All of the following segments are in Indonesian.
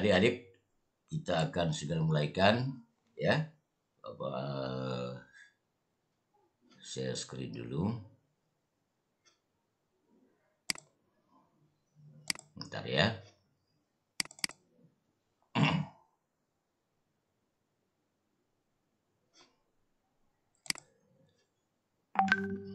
adik-adik kita akan segera mulaikan ya Bapak eh, saya screen dulu bentar ya Thank you.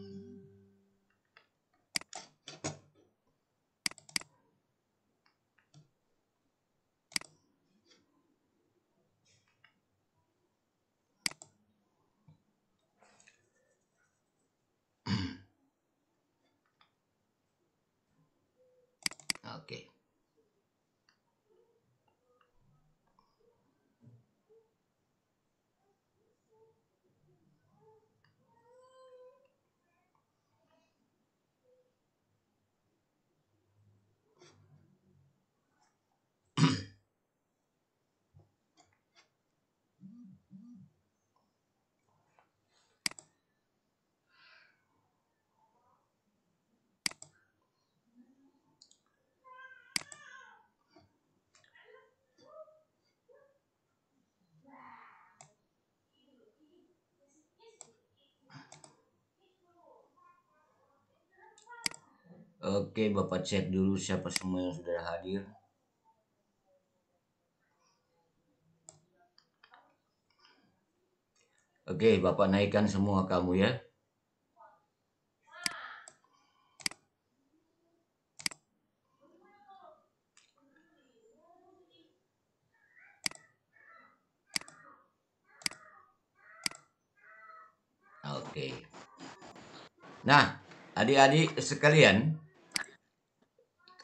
Oke, Bapak cek dulu siapa semua yang sudah hadir. Oke, Bapak naikkan semua kamu ya. Oke. Nah, adik-adik sekalian,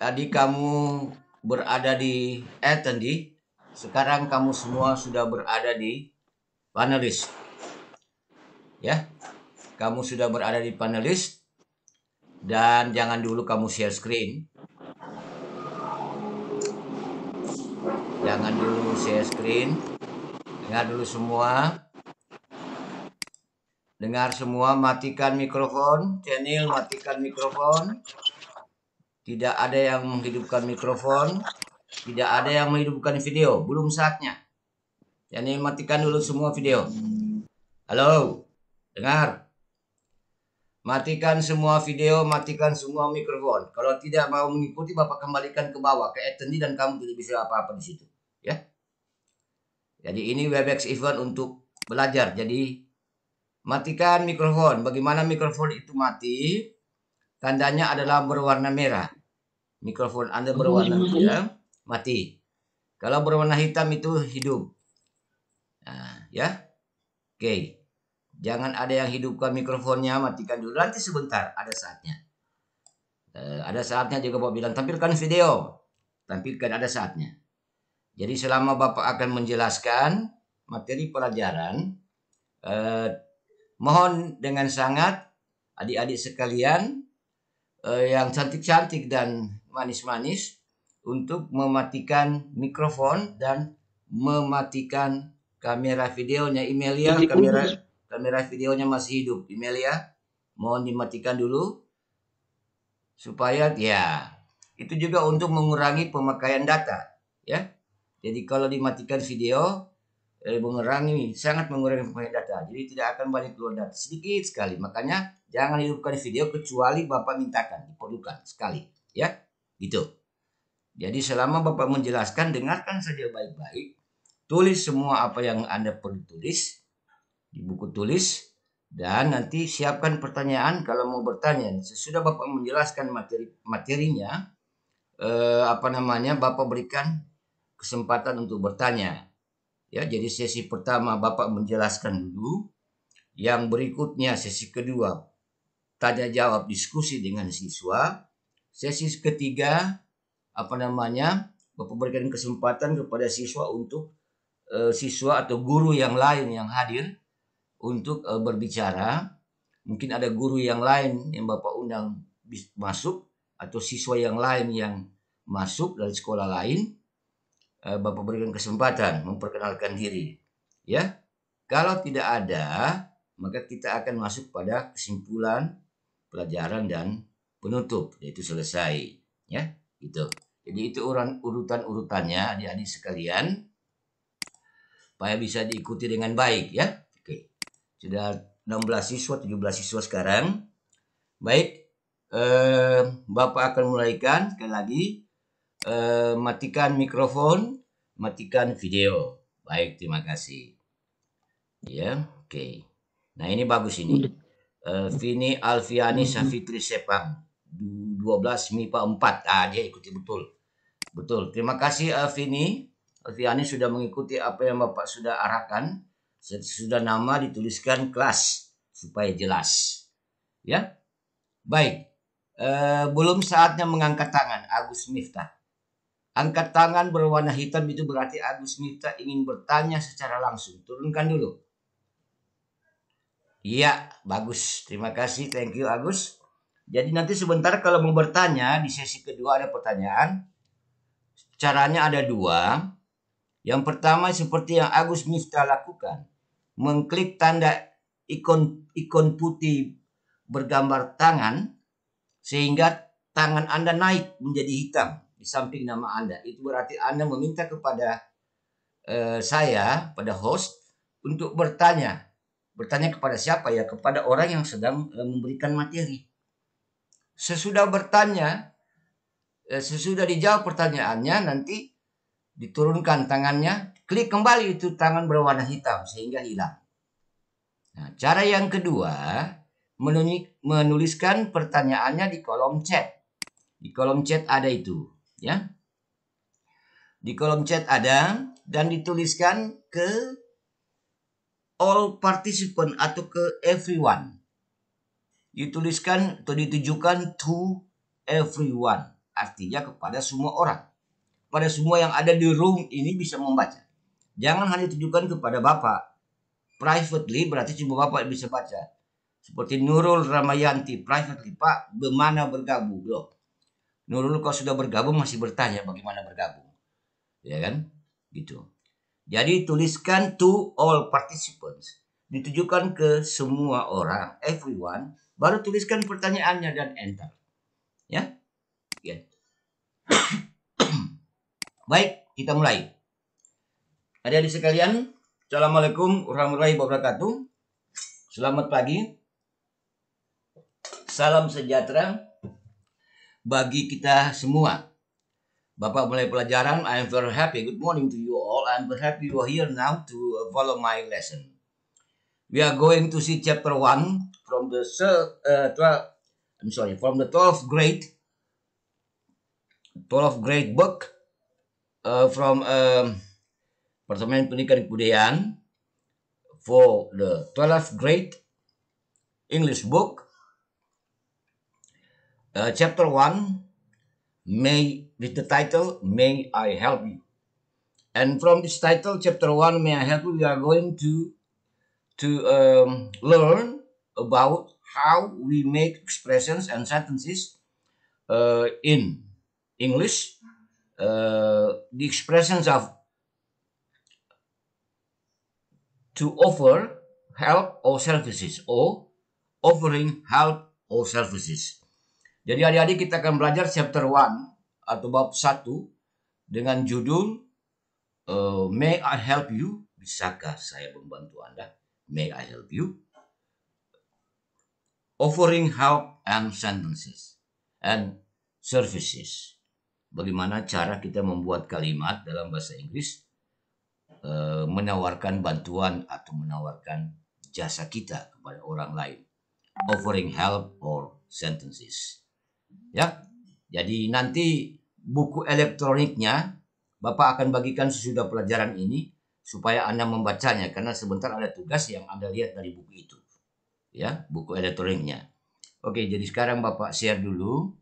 Tadi kamu berada di attendee, eh, sekarang kamu semua sudah berada di panelis. Ya, kamu sudah berada di panelis dan jangan dulu kamu share screen. Jangan dulu share screen. Dengar dulu semua. Dengar semua, matikan mikrofon, channel matikan mikrofon. Tidak ada yang menghidupkan mikrofon, tidak ada yang menghidupkan video, belum saatnya. Jadi ya, matikan dulu semua video. Halo, dengar. Matikan semua video, matikan semua mikrofon. Kalau tidak mau mengikuti, Bapak kembalikan ke bawah, ke attendee dan kamu tidak bisa apa-apa di situ. Ya. Jadi ini Webex event untuk belajar. Jadi matikan mikrofon. Bagaimana mikrofon itu mati? Tandanya adalah berwarna merah. Mikrofon Anda oh, berwarna iya. merah, mati. Kalau berwarna hitam itu hidup. Nah, ya. Oke. Okay. Jangan ada yang hidupkan mikrofonnya, matikan dulu. Nanti sebentar, ada saatnya. Uh, ada saatnya juga Bapak bilang, tampilkan video. Tampilkan, ada saatnya. Jadi selama Bapak akan menjelaskan materi pelajaran, eh, mohon dengan sangat adik-adik sekalian uh, yang cantik-cantik dan manis-manis untuk mematikan mikrofon dan mematikan kamera videonya Imelia kamera kamera videonya masih hidup Imelia mohon dimatikan dulu supaya ya itu juga untuk mengurangi pemakaian data ya jadi kalau dimatikan video eh, mengurangi sangat mengurangi pemakaian data jadi tidak akan banyak keluar data sedikit sekali makanya Jangan hidupkan video kecuali Bapak mintakan, diperlukan sekali, ya. Gitu. Jadi selama Bapak menjelaskan, dengarkan saja baik-baik. Tulis semua apa yang Anda perlu tulis di buku tulis dan nanti siapkan pertanyaan kalau mau bertanya. Sesudah Bapak menjelaskan materi materinya, eh, apa namanya? Bapak berikan kesempatan untuk bertanya. Ya, jadi sesi pertama Bapak menjelaskan dulu, yang berikutnya sesi kedua tanya jawab diskusi dengan siswa. Sesi ketiga apa namanya? Bapak berikan kesempatan kepada siswa untuk e, siswa atau guru yang lain yang hadir untuk e, berbicara. Mungkin ada guru yang lain yang Bapak undang masuk atau siswa yang lain yang masuk dari sekolah lain. E, Bapak berikan kesempatan memperkenalkan diri. Ya. Kalau tidak ada, maka kita akan masuk pada kesimpulan pelajaran dan penutup yaitu selesai ya gitu jadi itu urutan urutannya adik-adik sekalian supaya bisa diikuti dengan baik ya oke sudah 16 siswa 17 siswa sekarang baik eh, bapak akan mulaikan sekali lagi eh, matikan mikrofon matikan video baik terima kasih ya oke nah ini bagus ini uh, Vini Alfiani mm-hmm. Safitri Sepang 12 MIPA 4 ah dia ikuti betul betul terima kasih eh, Vini Alfiani sudah mengikuti apa yang Bapak sudah arahkan sudah nama dituliskan kelas supaya jelas ya baik uh, belum saatnya mengangkat tangan Agus Miftah angkat tangan berwarna hitam itu berarti Agus Miftah ingin bertanya secara langsung turunkan dulu Iya, bagus. Terima kasih. Thank you, Agus. Jadi nanti sebentar kalau mau bertanya di sesi kedua ada pertanyaan. Caranya ada dua. Yang pertama seperti yang Agus Miftah lakukan. Mengklik tanda ikon ikon putih bergambar tangan sehingga tangan Anda naik menjadi hitam di samping nama Anda. Itu berarti Anda meminta kepada eh, saya, pada host untuk bertanya Bertanya kepada siapa ya? Kepada orang yang sedang eh, memberikan materi. Sesudah bertanya, eh, sesudah dijawab pertanyaannya, nanti diturunkan tangannya, klik kembali itu tangan berwarna hitam sehingga hilang. Nah, cara yang kedua, menuliskan pertanyaannya di kolom chat. Di kolom chat ada itu, ya. Di kolom chat ada dan dituliskan ke all participant atau ke everyone. Dituliskan atau ditujukan to everyone. Artinya kepada semua orang. Pada semua yang ada di room ini bisa membaca. Jangan hanya ditujukan kepada Bapak. Privately berarti cuma Bapak bisa baca. Seperti Nurul Ramayanti, privately Pak, bagaimana bergabung? Loh, Nurul kalau sudah bergabung masih bertanya bagaimana bergabung. Ya kan? Gitu. Jadi tuliskan to all participants. Ditujukan ke semua orang, everyone. Baru tuliskan pertanyaannya dan enter. Ya. ya. Baik, kita mulai. Adik-adik sekalian, Assalamualaikum warahmatullahi wabarakatuh. Selamat pagi. Salam sejahtera bagi kita semua. Bapak mulai pelajaran, I am very happy. Good morning to you I'm happy you are here now to uh, follow my lesson. We are going to see chapter 1 from the uh, 12, I'm sorry, from the 12th grade, 12th grade book uh, from um, Departemen Pendidikan Kebudayaan for the 12th grade English book, uh, chapter 1, May, with the title, May I Help You. And from this title, chapter 1, May I Help You, we are going to, to um, learn about how we make expressions and sentences uh, in English. Uh, the expressions of to offer help or services or offering help or services. Jadi adik-adik kita akan belajar chapter 1 atau bab 1 dengan judul uh, may I help you? Bisakah saya membantu Anda? May I help you? Offering help and sentences and services. Bagaimana cara kita membuat kalimat dalam bahasa Inggris uh, menawarkan bantuan atau menawarkan jasa kita kepada orang lain. Offering help or sentences. Ya. Jadi nanti buku elektroniknya Bapak akan bagikan sesudah pelajaran ini supaya Anda membacanya karena sebentar ada tugas yang Anda lihat dari buku itu. Ya, buku elektroniknya. Oke, jadi sekarang Bapak share dulu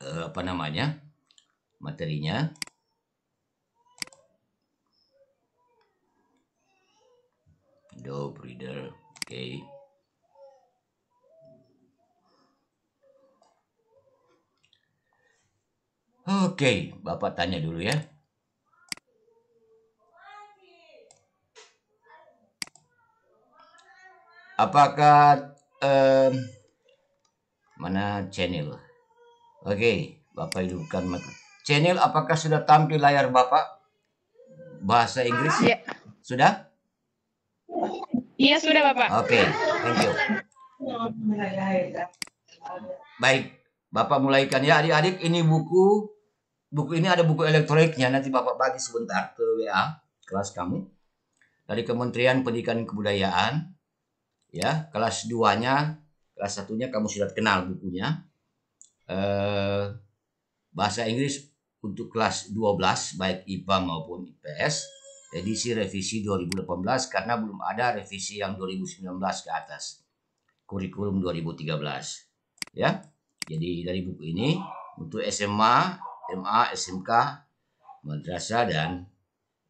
eh, apa namanya? materinya. Dope reader. Oke. Okay. Oke, Bapak tanya dulu ya. Apakah um, mana channel? Oke, Bapak hidupkan channel. Apakah sudah tampil layar Bapak bahasa Inggris? Ya. Sudah? Iya sudah Bapak. Oke, okay, thank you. Baik, Bapak mulaikan ya adik-adik ini buku buku ini ada buku elektroniknya nanti Bapak bagi sebentar ke WA kelas kamu dari Kementerian Pendidikan Kebudayaan ya kelas 2-nya kelas satunya kamu sudah kenal bukunya eh, bahasa Inggris untuk kelas 12 baik IPA maupun IPS edisi revisi 2018 karena belum ada revisi yang 2019 ke atas kurikulum 2013 ya jadi dari buku ini untuk SMA, MA, SMK, madrasah dan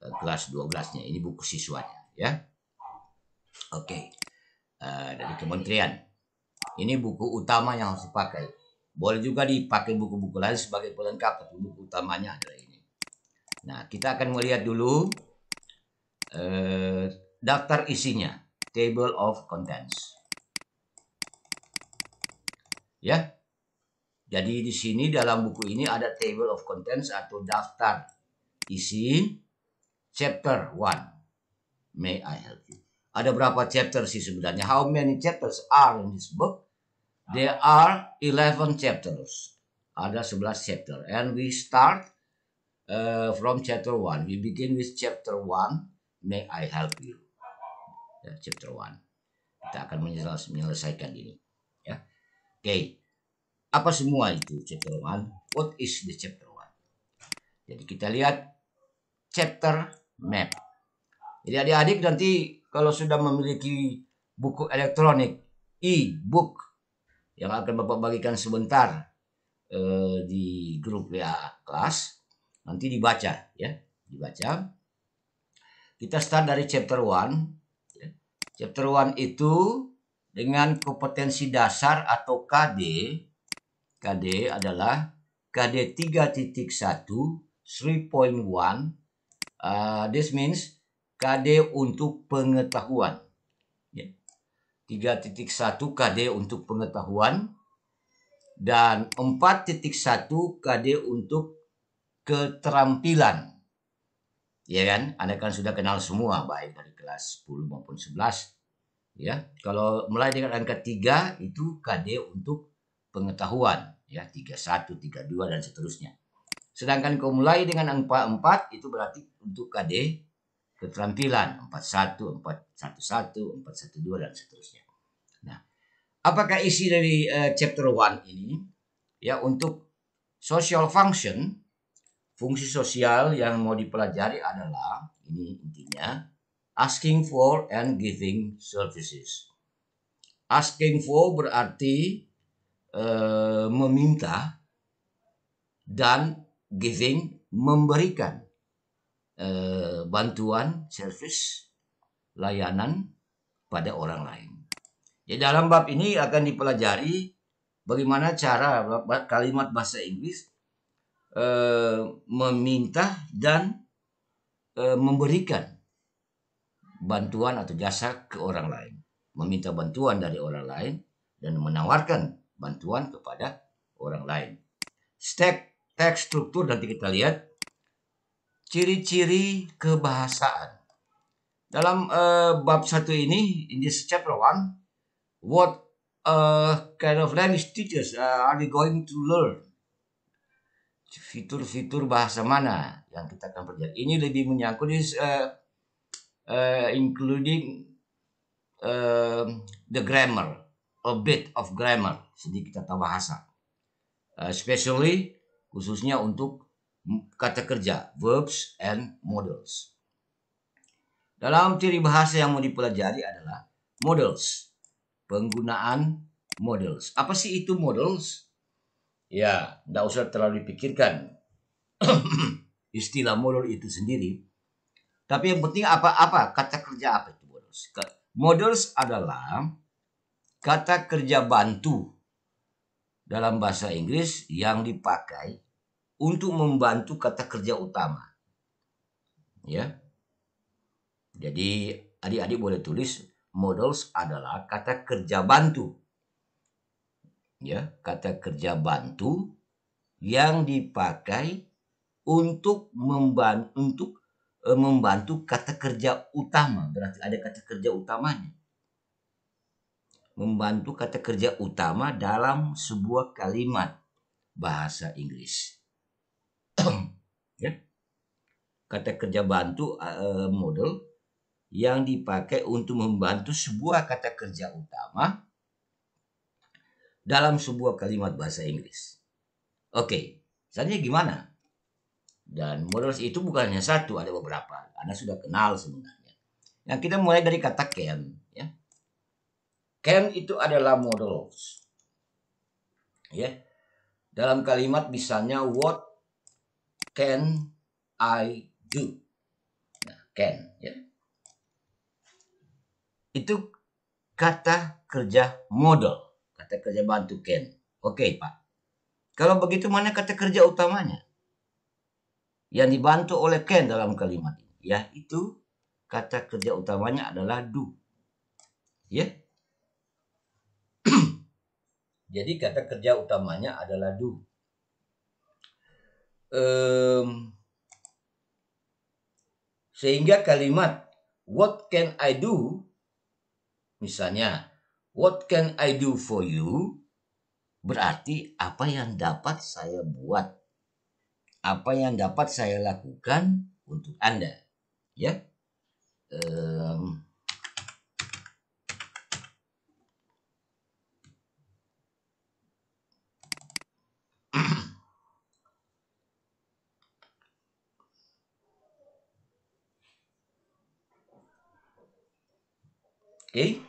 uh, kelas 12-nya. Ini buku siswanya ya. Oke. Okay. Uh, eh, dari kementerian. Ini buku utama yang harus dipakai. Boleh juga dipakai buku-buku lain sebagai pelengkap, tapi buku utamanya adalah ini. Nah, kita akan melihat dulu uh, daftar isinya, table of contents. Ya, jadi di sini dalam buku ini ada table of contents atau daftar isi chapter 1. May I help you? Ada berapa chapter sih sebenarnya? How many chapters are in this book? There are 11 chapters. Ada 11 chapter. And we start uh, from chapter 1. We begin with chapter 1. May I help you? Yeah, chapter 1. Kita akan menyelesaikan ini. Ya. Oke. Okay. Apa semua itu chapter 1? What is the chapter 1? Jadi kita lihat chapter map. Jadi adik-adik nanti kalau sudah memiliki buku elektronik, e-book yang akan Bapak bagikan sebentar eh, di grup WA kelas, nanti dibaca ya, dibaca. Kita start dari chapter 1. Ya. Chapter 1 itu dengan kompetensi dasar atau KD KD adalah KD 3.1 3.1 uh, this means KD untuk pengetahuan 3.1 ya. KD untuk pengetahuan dan 4.1 KD untuk keterampilan ya kan Anda kan sudah kenal semua baik dari kelas 10 maupun 11 ya kalau mulai dengan angka 3 itu KD untuk pengetahuan ya 31, 32 dan seterusnya. Sedangkan kau mulai dengan 44 itu berarti untuk KD keterampilan 41, 411, 412 dan seterusnya. Nah, apakah isi dari uh, chapter 1 ini ya untuk social function fungsi sosial yang mau dipelajari adalah ini intinya asking for and giving services. Asking for berarti Eh, meminta dan giving memberikan eh, bantuan, servis, layanan pada orang lain. Jadi dalam bab ini akan dipelajari bagaimana cara kalimat bahasa Inggris eh, meminta dan memberikan bantuan atau jasa ke orang lain, meminta bantuan dari orang lain dan menawarkan bantuan kepada orang lain. Step teks struktur nanti kita lihat ciri-ciri kebahasaan. Dalam uh, bab satu ini, ini this chapter one, what uh, kind of language teachers uh, are they going to learn? Fitur-fitur bahasa mana yang kita akan pelajari? Ini lebih menyangkut is uh, uh, including uh, the grammar, a bit of grammar sedikit tata bahasa. Especially eh, khususnya untuk kata kerja, verbs and models. Dalam teori bahasa yang mau dipelajari adalah models. Penggunaan models. Apa sih itu models? Ya, tidak usah terlalu dipikirkan. Istilah model itu sendiri. Tapi yang penting apa-apa, kata kerja apa itu models. Models adalah kata kerja bantu dalam bahasa Inggris yang dipakai untuk membantu kata kerja utama. Ya. Jadi adik-adik boleh tulis models adalah kata kerja bantu. Ya, kata kerja bantu yang dipakai untuk membantu untuk eh, membantu kata kerja utama. Berarti ada kata kerja utamanya membantu kata kerja utama dalam sebuah kalimat bahasa Inggris. ya. Kata kerja bantu uh, model yang dipakai untuk membantu sebuah kata kerja utama dalam sebuah kalimat bahasa Inggris. Oke, okay. selanjutnya gimana? Dan model itu bukan hanya satu, ada beberapa. Anda sudah kenal sebenarnya. Yang nah, kita mulai dari kata can. Can itu adalah modal. Ya. Dalam kalimat misalnya what can I do? Nah, can ya. Itu kata kerja model, kata kerja bantu can. Oke, okay, Pak. Kalau begitu mana kata kerja utamanya? Yang dibantu oleh can dalam kalimat ini, Ya, itu kata kerja utamanya adalah do. Ya. Yeah? Jadi kata kerja utamanya adalah do. Um, sehingga kalimat what can I do misalnya what can I do for you berarti apa yang dapat saya buat apa yang dapat saya lakukan untuk Anda ya um, okay?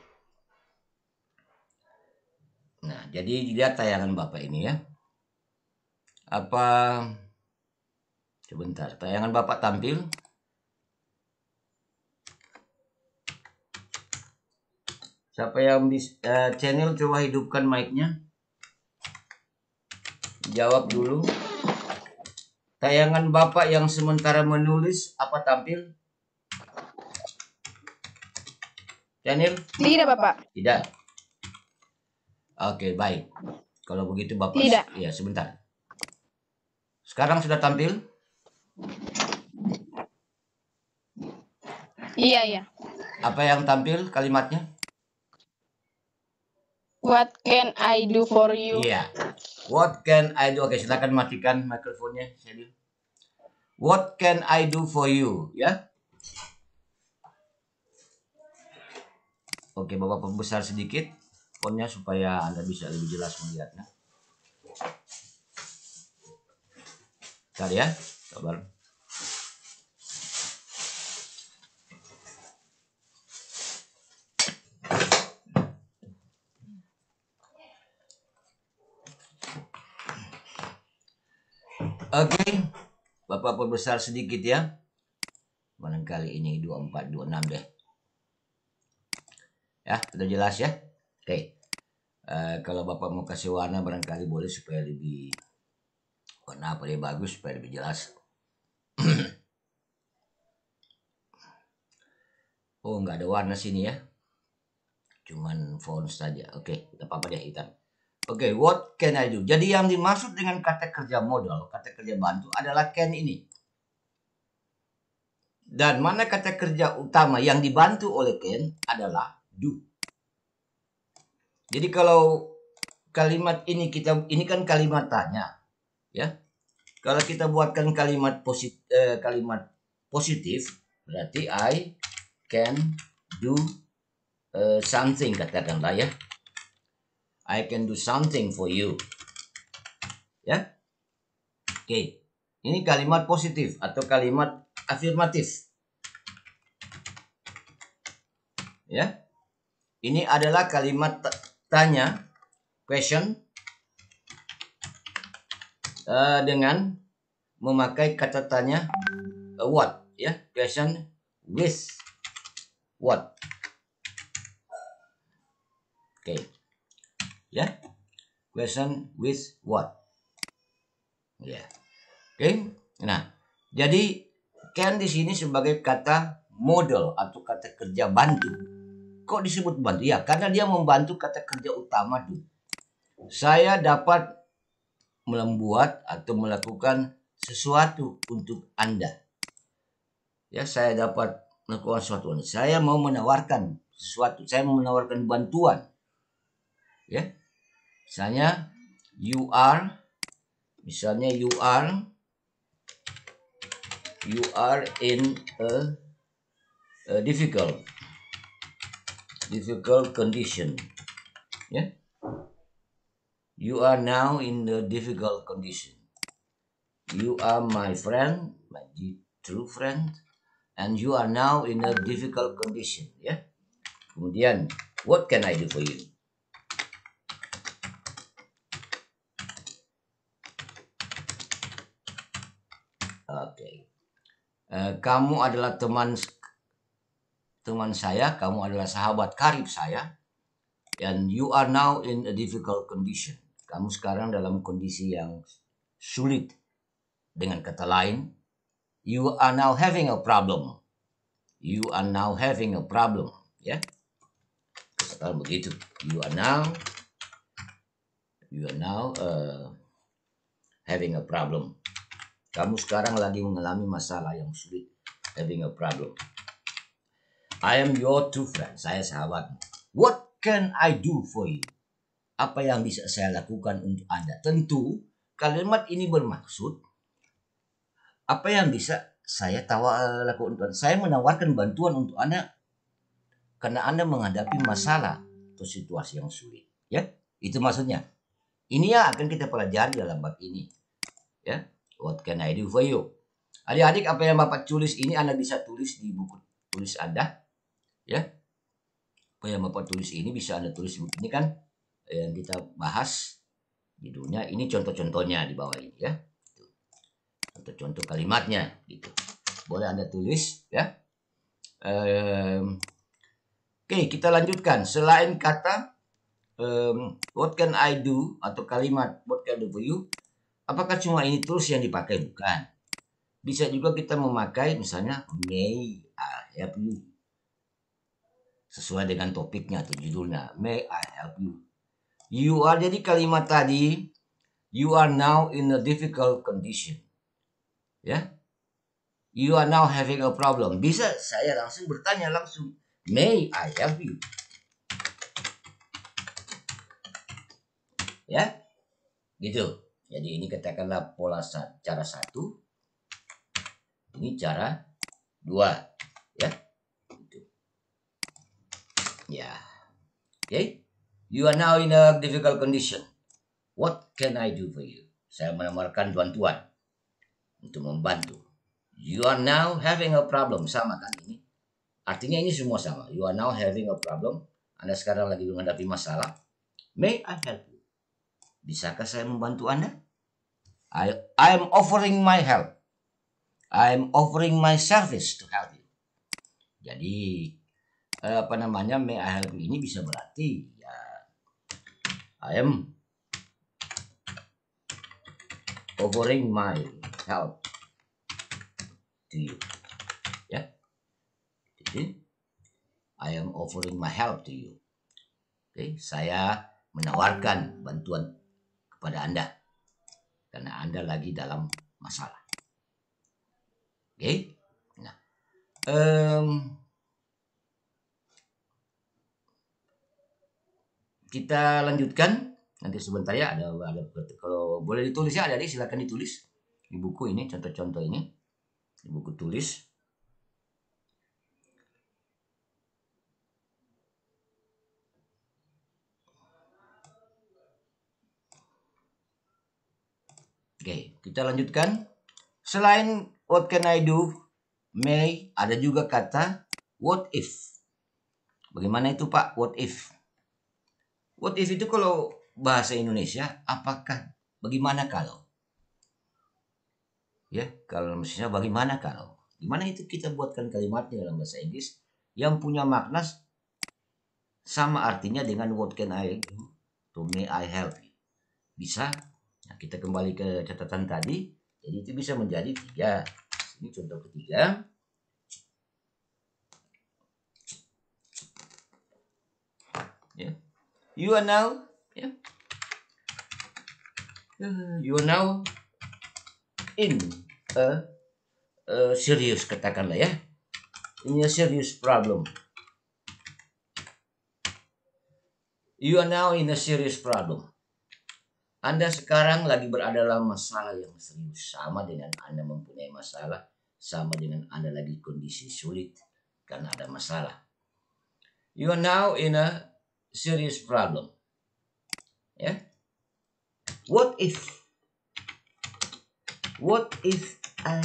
nah jadi lihat tayangan bapak ini ya apa sebentar tayangan bapak tampil siapa yang di uh, eh, channel coba hidupkan mic-nya jawab dulu tayangan bapak yang sementara menulis apa tampil Daniel? Tidak, Bapak. Tidak. Oke, baik. Kalau begitu Bapak Tidak. Iya sebentar. Sekarang sudah tampil? Iya, iya. Apa yang tampil kalimatnya? What can I do for you? Iya. What can I do? Oke, silakan matikan mikrofonnya, Daniel. What can I do for you? Ya. Oke, Bapak pembesar sedikit fontnya supaya Anda bisa lebih jelas melihatnya. Bentar ya, sabar. Oke, Bapak perbesar sedikit ya. Barangkali ini 2426 deh ya sudah jelas ya oke okay. uh, eh, kalau bapak mau kasih warna barangkali boleh supaya lebih warna apa dia bagus supaya lebih jelas oh nggak ada warna sini ya cuman font saja oke okay, kita apa dia hitam oke okay, what can I do jadi yang dimaksud dengan kata kerja modal kata kerja bantu adalah can ini dan mana kata kerja utama yang dibantu oleh can adalah do. Jadi kalau kalimat ini kita ini kan kalimat tanya, ya. Kalau kita buatkan kalimat posit, eh, kalimat positif berarti I can do uh, something katakanlah ya. I can do something for you. Ya. Oke. Okay. Ini kalimat positif atau kalimat afirmatif. Ya. Ini adalah kalimat tanya question uh, dengan memakai kata tanya uh, what ya question with what oke okay. ya yeah? question with what ya yeah. oke okay. nah jadi can di sini sebagai kata model atau kata kerja bantu Kok disebut bantu Ya, karena dia membantu kata kerja utama dulu. Saya dapat membuat atau melakukan sesuatu untuk Anda. Ya, saya dapat melakukan sesuatu. Saya mau menawarkan sesuatu. Saya mau menawarkan bantuan. Ya. Misalnya you are misalnya you are you are in a, a difficult difficult condition. Yeah? You are now in the difficult condition. You are my friend, my true friend, and you are now in a difficult condition. Yeah? Kemudian, what can I do for you? Okay. Uh, kamu adalah teman teman saya, kamu adalah sahabat karib saya, and you are now in a difficult condition. Kamu sekarang dalam kondisi yang sulit. Dengan kata lain, you are now having a problem. You are now having a problem, ya. Yeah? Katakan begitu. You are now you are now uh, having a problem. Kamu sekarang lagi mengalami masalah yang sulit, having a problem. I am your true friend. Saya sahabatmu. What can I do for you? Apa yang bisa saya lakukan untuk Anda? Tentu kalimat ini bermaksud apa yang bisa saya tawa lakukan untuk Anda? Saya menawarkan bantuan untuk Anda karena Anda menghadapi masalah atau situasi yang sulit, ya. Itu maksudnya. Ini yang akan kita pelajari dalam bab ini. Ya. What can I do for you? Adik-adik, apa yang Bapak tulis ini Anda bisa tulis di buku tulis Anda ya apa yang bapak tulis ini bisa anda tulis ini kan yang kita bahas judulnya ini contoh-contohnya di bawah ini ya contoh-contoh kalimatnya gitu boleh anda tulis ya um, oke okay, kita lanjutkan selain kata um, what can I do atau kalimat what can I do for you apakah cuma ini terus yang dipakai bukan bisa juga kita memakai misalnya may I help you sesuai dengan topiknya atau judulnya. May I help you? You are jadi kalimat tadi you are now in a difficult condition. Ya. Yeah? You are now having a problem. Bisa saya langsung bertanya langsung, may I help you? Ya. Yeah? Gitu. Jadi ini katakanlah pola cara satu. Ini cara dua. Yeah. Okay? You are now in a difficult condition. What can I do for you? Saya menawarkan bantuan untuk membantu. You are now having a problem. Sama kan ini? Artinya ini semua sama. You are now having a problem. Anda sekarang lagi menghadapi masalah. May I help you? Bisakah saya membantu Anda? I, I am offering my help. I am offering my service to help you. Jadi Eh, apa namanya may I help you ini bisa berarti ya I am offering my help to you ya jadi I am offering my help to you oke okay. saya menawarkan bantuan kepada anda karena anda lagi dalam masalah oke okay. nah um, kita lanjutkan nanti sebentar ya ada, ada kalau boleh ditulis ya ada di silakan ditulis di buku ini contoh-contoh ini di buku tulis Oke, kita lanjutkan. Selain what can I do, may, ada juga kata what if. Bagaimana itu Pak? What if? What if itu kalau bahasa Indonesia apakah bagaimana kalau? Ya, kalau misalnya bagaimana kalau? Gimana itu kita buatkan kalimatnya dalam bahasa Inggris yang punya makna sama artinya dengan what can I do to me I help you. Bisa? Nah, kita kembali ke catatan tadi. Jadi itu bisa menjadi tiga. Ini contoh ketiga. Ya. You are now, yeah. You are now in a, a serious katakanlah ya. In a serious problem. You are now in a serious problem. Anda sekarang lagi berada dalam masalah yang serius, sama dengan Anda mempunyai masalah, sama dengan Anda lagi kondisi sulit karena ada masalah. You are now in a serious problem. Ya. Yeah. What if What if I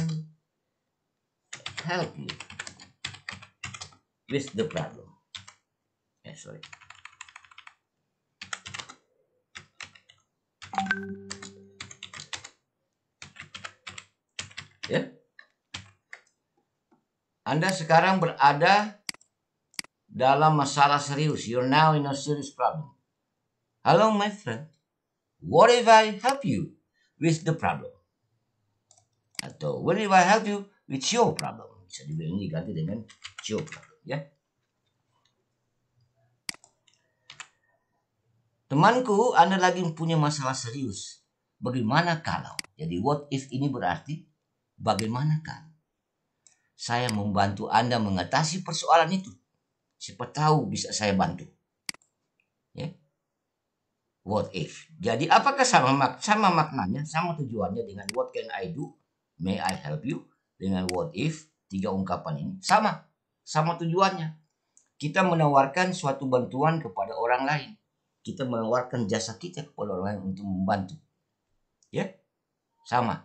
help you with the problem? Eh, yeah, sorry. Ya. Yeah. Anda sekarang berada dalam masalah serius. You're now in a serious problem. Hello, my friend. What if I help you with the problem? Atau what if I help you with your problem? Bisa dibilang diganti dengan your problem, ya. Temanku, Anda lagi punya masalah serius. Bagaimana kalau? Jadi what if ini berarti bagaimana kalau? Saya membantu Anda mengatasi persoalan itu Siapa tahu bisa saya bantu. Ya. What if? Jadi apakah sama mak sama maknanya, sama tujuannya dengan what can I do? May I help you? Dengan what if, tiga ungkapan ini sama. Sama tujuannya. Kita menawarkan suatu bantuan kepada orang lain. Kita menawarkan jasa kita kepada orang lain untuk membantu. Ya. Sama.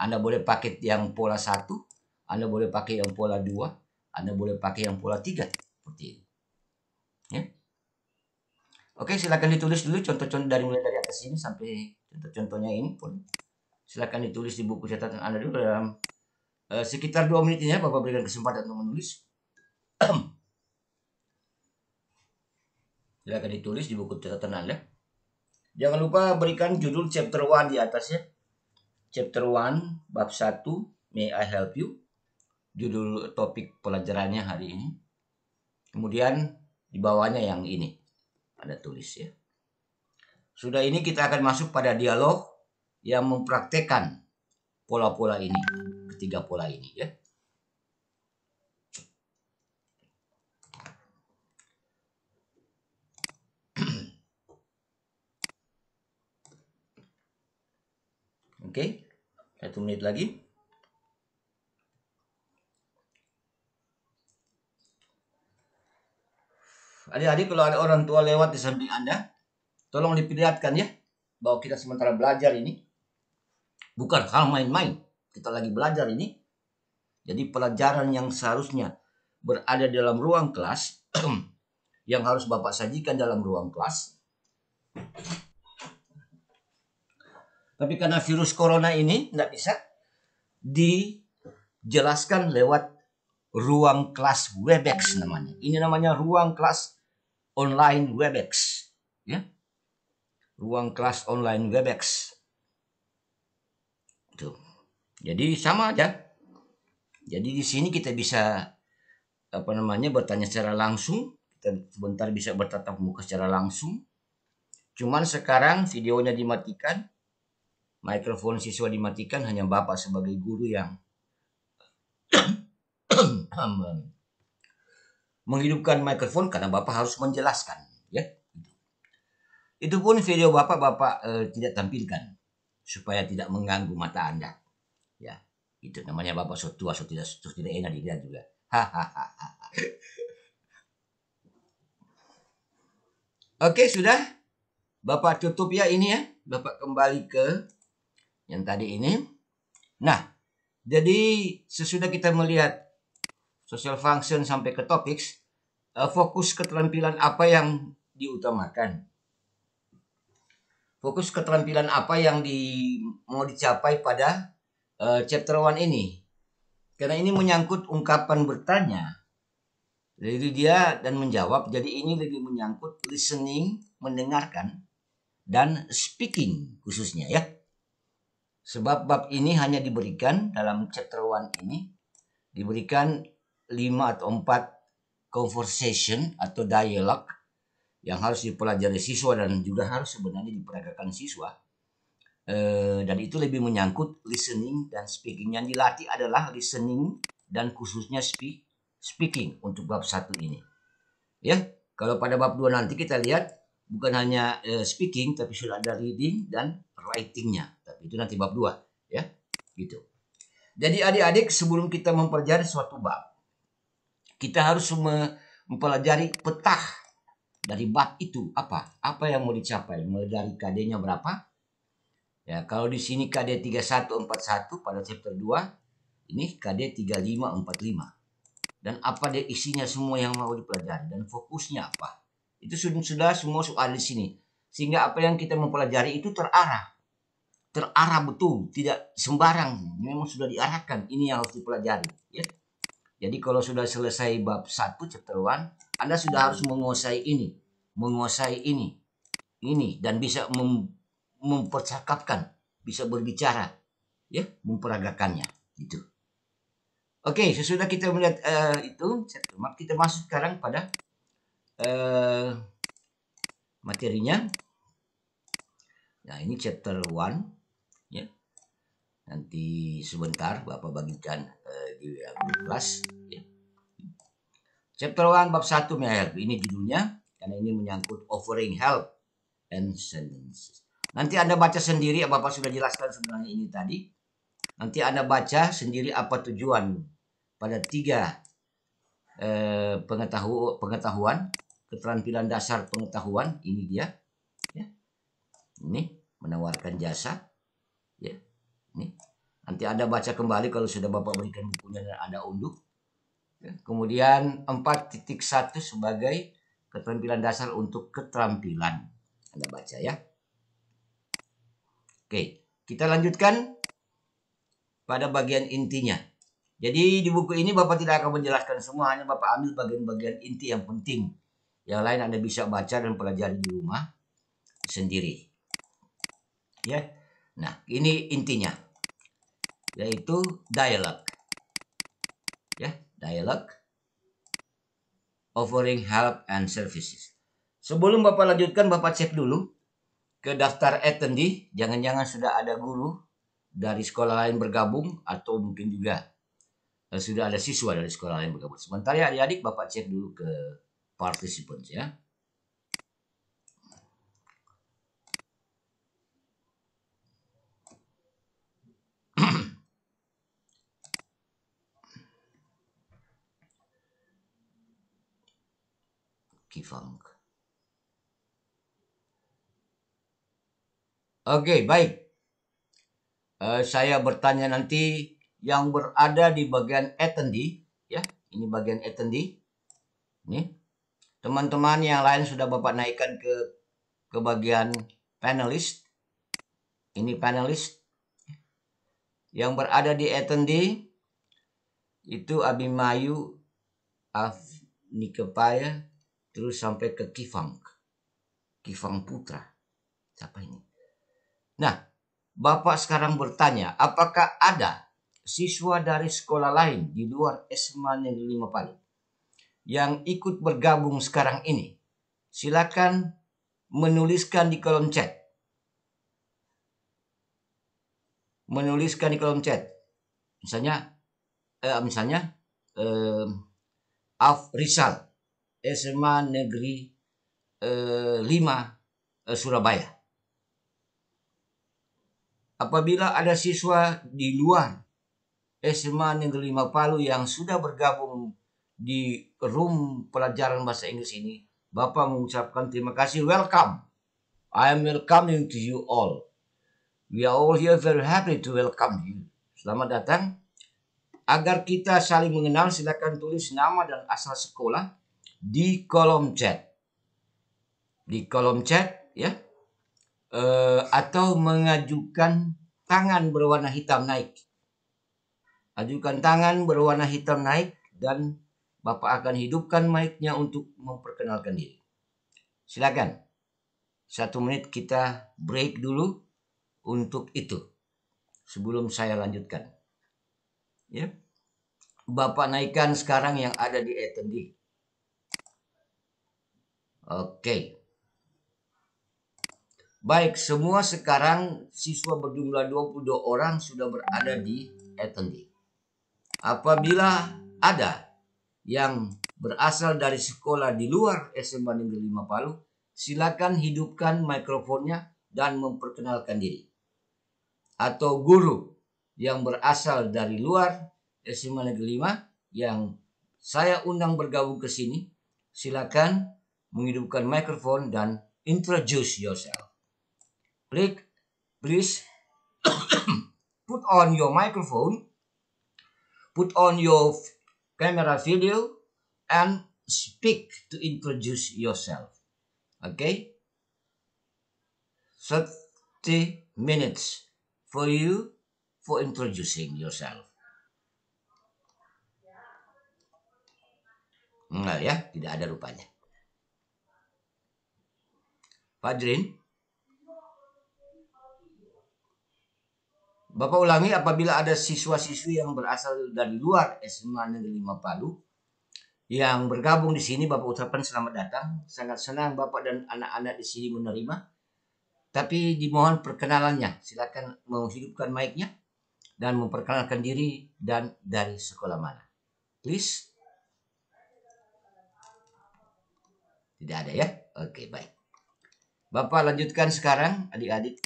Anda boleh pakai yang pola satu, Anda boleh pakai yang pola dua, Anda boleh pakai yang pola tiga seperti ini ya oke silakan ditulis dulu contoh-contoh dari mulai dari atas ini sampai contoh-contohnya ini pun silakan ditulis di buku catatan anda dulu dalam eh, sekitar 2 menit ini ya bapak berikan kesempatan untuk menulis silakan ditulis di buku catatan anda jangan lupa berikan judul chapter 1 di atasnya chapter 1 bab 1 may I help you judul topik pelajarannya hari ini Kemudian di bawahnya yang ini ada tulis ya. Sudah ini kita akan masuk pada dialog yang mempraktekkan pola-pola ini, ketiga pola ini ya. Oke, okay. satu menit lagi. Adik-adik kalau ada orang tua lewat di samping Anda, tolong diperlihatkan ya bahwa kita sementara belajar ini bukan hal main-main. Kita lagi belajar ini. Jadi pelajaran yang seharusnya berada dalam ruang kelas yang harus Bapak sajikan dalam ruang kelas. Tapi karena virus corona ini tidak bisa dijelaskan lewat ruang kelas Webex namanya. Ini namanya ruang kelas online Webex, ya. Ruang kelas online Webex. Tuh. Jadi sama aja. Jadi di sini kita bisa apa namanya bertanya secara langsung, kita sebentar bisa bertatap muka secara langsung. Cuman sekarang videonya dimatikan, mikrofon siswa dimatikan hanya Bapak sebagai guru yang menghidupkan mikrofon karena Bapak harus menjelaskan ya. Itu pun video Bapak Bapak e, eh, tidak tampilkan supaya tidak mengganggu mata Anda. Ya, itu namanya Bapak so tua so tidak so tidak enak dilihat juga. Hahaha. Oke, sudah. Bapak tutup ya ini ya. Bapak kembali ke yang tadi ini. Nah, jadi sesudah kita melihat social function sampai ke topics, eh, fokus keterampilan apa yang diutamakan. Fokus keterampilan apa yang di, mau dicapai pada uh, chapter 1 ini. Karena ini menyangkut ungkapan bertanya. Jadi dia dan menjawab. Jadi ini lebih menyangkut listening, mendengarkan, dan speaking khususnya ya. Sebab bab ini hanya diberikan dalam chapter 1 ini diberikan lima atau empat conversation atau dialog yang harus dipelajari siswa dan juga harus sebenarnya diperagakan siswa eh, dan itu lebih menyangkut listening dan speaking yang dilatih adalah listening dan khususnya speak speaking untuk bab satu ini ya kalau pada bab dua nanti kita lihat bukan hanya eh, speaking tapi sudah ada reading dan writingnya tapi itu nanti bab dua ya gitu jadi adik-adik sebelum kita mempelajari suatu bab kita harus mempelajari petah dari bab itu apa? Apa yang mau dicapai? Mulai dari KD-nya berapa? Ya, kalau di sini KD 3141 pada chapter 2, ini KD 3545. Dan apa dia isinya semua yang mau dipelajari dan fokusnya apa? Itu sudah sudah semua soal di sini. Sehingga apa yang kita mempelajari itu terarah terarah betul, tidak sembarang. Memang sudah diarahkan. Ini yang harus dipelajari. Ya. Jadi kalau sudah selesai bab 1 chapter 1, Anda sudah harus menguasai ini, menguasai ini, ini dan bisa mem mempercakapkan, bisa berbicara, ya, memperagakannya gitu. Oke, sesudah kita melihat uh, itu, kita masuk sekarang pada uh, materinya. Nah, ini chapter 1 nanti sebentar Bapak bagikan uh, di kelas eh, ya. chapter 1 bab 1 May Help ini judulnya karena ini menyangkut offering help and sentences nanti Anda baca sendiri ya, Bapak sudah jelaskan sebenarnya ini tadi nanti Anda baca sendiri apa tujuan pada tiga uh, pengetahu pengetahuan keterampilan dasar pengetahuan ini dia ya ini menawarkan jasa ya Nih, nanti Anda baca kembali kalau sudah Bapak berikan bukunya dan Anda unduh. Ya. Kemudian 4.1 sebagai keterampilan dasar untuk keterampilan. Anda baca ya. Oke, kita lanjutkan pada bagian intinya. Jadi di buku ini Bapak tidak akan menjelaskan semua, hanya Bapak ambil bagian-bagian inti yang penting. Yang lain Anda bisa baca dan pelajari di rumah sendiri. Ya. Nah, ini intinya yaitu dialog. Ya, dialog offering help and services. Sebelum Bapak lanjutkan, Bapak cek dulu ke daftar attendee. Jangan-jangan sudah ada guru dari sekolah lain bergabung atau mungkin juga eh, sudah ada siswa dari sekolah lain bergabung. Sementara ya, adik-adik Bapak cek dulu ke participants ya. 方。Oke, Oke, okay, baik. Uh, saya bertanya nanti yang berada di bagian attendee, ya, ini bagian attendee. Nih, teman-teman yang lain sudah Bapak naikkan ke ke bagian panelis. Ini panelis yang berada di attendee itu Abimayu Afnikepaya terus sampai ke Kifang Kifang Putra siapa ini nah Bapak sekarang bertanya apakah ada siswa dari sekolah lain di luar SMA Negeri Lima Pali yang ikut bergabung sekarang ini silakan menuliskan di kolom chat menuliskan di kolom chat misalnya eh, misalnya eh, Af Rizal SMA Negeri eh, 5 eh, Surabaya. Apabila ada siswa di luar SMA Negeri 5 Palu yang sudah bergabung di room pelajaran bahasa Inggris ini, Bapak mengucapkan terima kasih welcome. I am welcoming to you all. We are all here very happy to welcome you. Selamat datang. Agar kita saling mengenal, silakan tulis nama dan asal sekolah di kolom chat. Di kolom chat ya. E, atau mengajukan tangan berwarna hitam naik. Ajukan tangan berwarna hitam naik dan Bapak akan hidupkan mic-nya untuk memperkenalkan diri. Silakan. Satu menit kita break dulu untuk itu. Sebelum saya lanjutkan. Ya. Bapak naikkan sekarang yang ada di attendee. Oke. Baik, semua sekarang siswa berjumlah 22 orang sudah berada di attendee. Apabila ada yang berasal dari sekolah di luar SMA Negeri 5 Palu, silakan hidupkan mikrofonnya dan memperkenalkan diri. Atau guru yang berasal dari luar SMA Negeri 5 yang saya undang bergabung ke sini, silakan menghidupkan mikrofon dan introduce yourself. Click, please put on your microphone, put on your camera video, and speak to introduce yourself. Okay? 30 minutes for you for introducing yourself. Enggak ya, tidak ada rupanya. Pak Jrin, Bapak ulangi apabila ada siswa-siswi yang berasal dari luar SMA Negeri 5 Palu yang bergabung di sini Bapak ucapkan selamat datang. Sangat senang Bapak dan anak-anak di sini menerima. Tapi dimohon perkenalannya. Silakan menghidupkan mic-nya dan memperkenalkan diri dan dari sekolah mana. Please. Tidak ada ya? Oke, baik. Bapak lanjutkan sekarang adik-adik.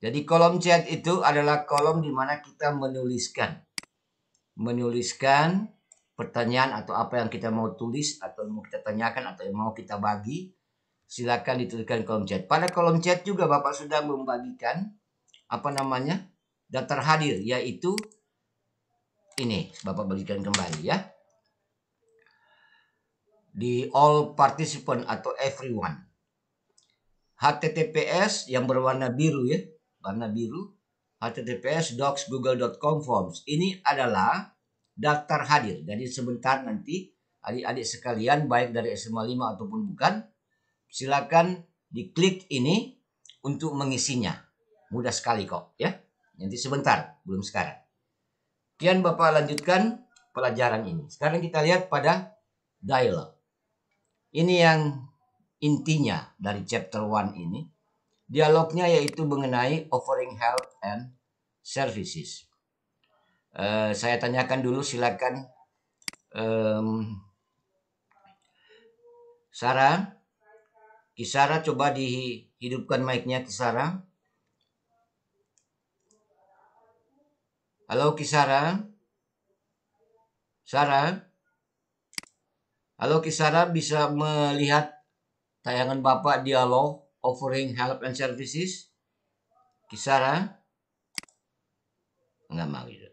Jadi kolom chat itu adalah kolom di mana kita menuliskan. Menuliskan pertanyaan atau apa yang kita mau tulis atau mau kita tanyakan atau yang mau kita bagi. Silakan dituliskan kolom chat. Pada kolom chat juga Bapak sudah membagikan apa namanya? daftar hadir yaitu ini Bapak bagikan kembali ya. Di all participant atau everyone https yang berwarna biru ya, warna biru, https docs docs.google.com forms. Ini adalah daftar hadir. Jadi sebentar nanti adik-adik sekalian baik dari SMA 5 ataupun bukan, silakan diklik ini untuk mengisinya. Mudah sekali kok ya. Nanti sebentar, belum sekarang. Kian Bapak lanjutkan pelajaran ini. Sekarang kita lihat pada dialog. Ini yang intinya dari chapter 1 ini. Dialognya yaitu mengenai offering health and services. Uh, saya tanyakan dulu silakan um, Sarah. Kisara coba dihidupkan mic-nya Kisara. Halo Kisara. Sarah. Halo Kisara bisa melihat tayangan Bapak dialog offering help and services Kisara nggak mau itu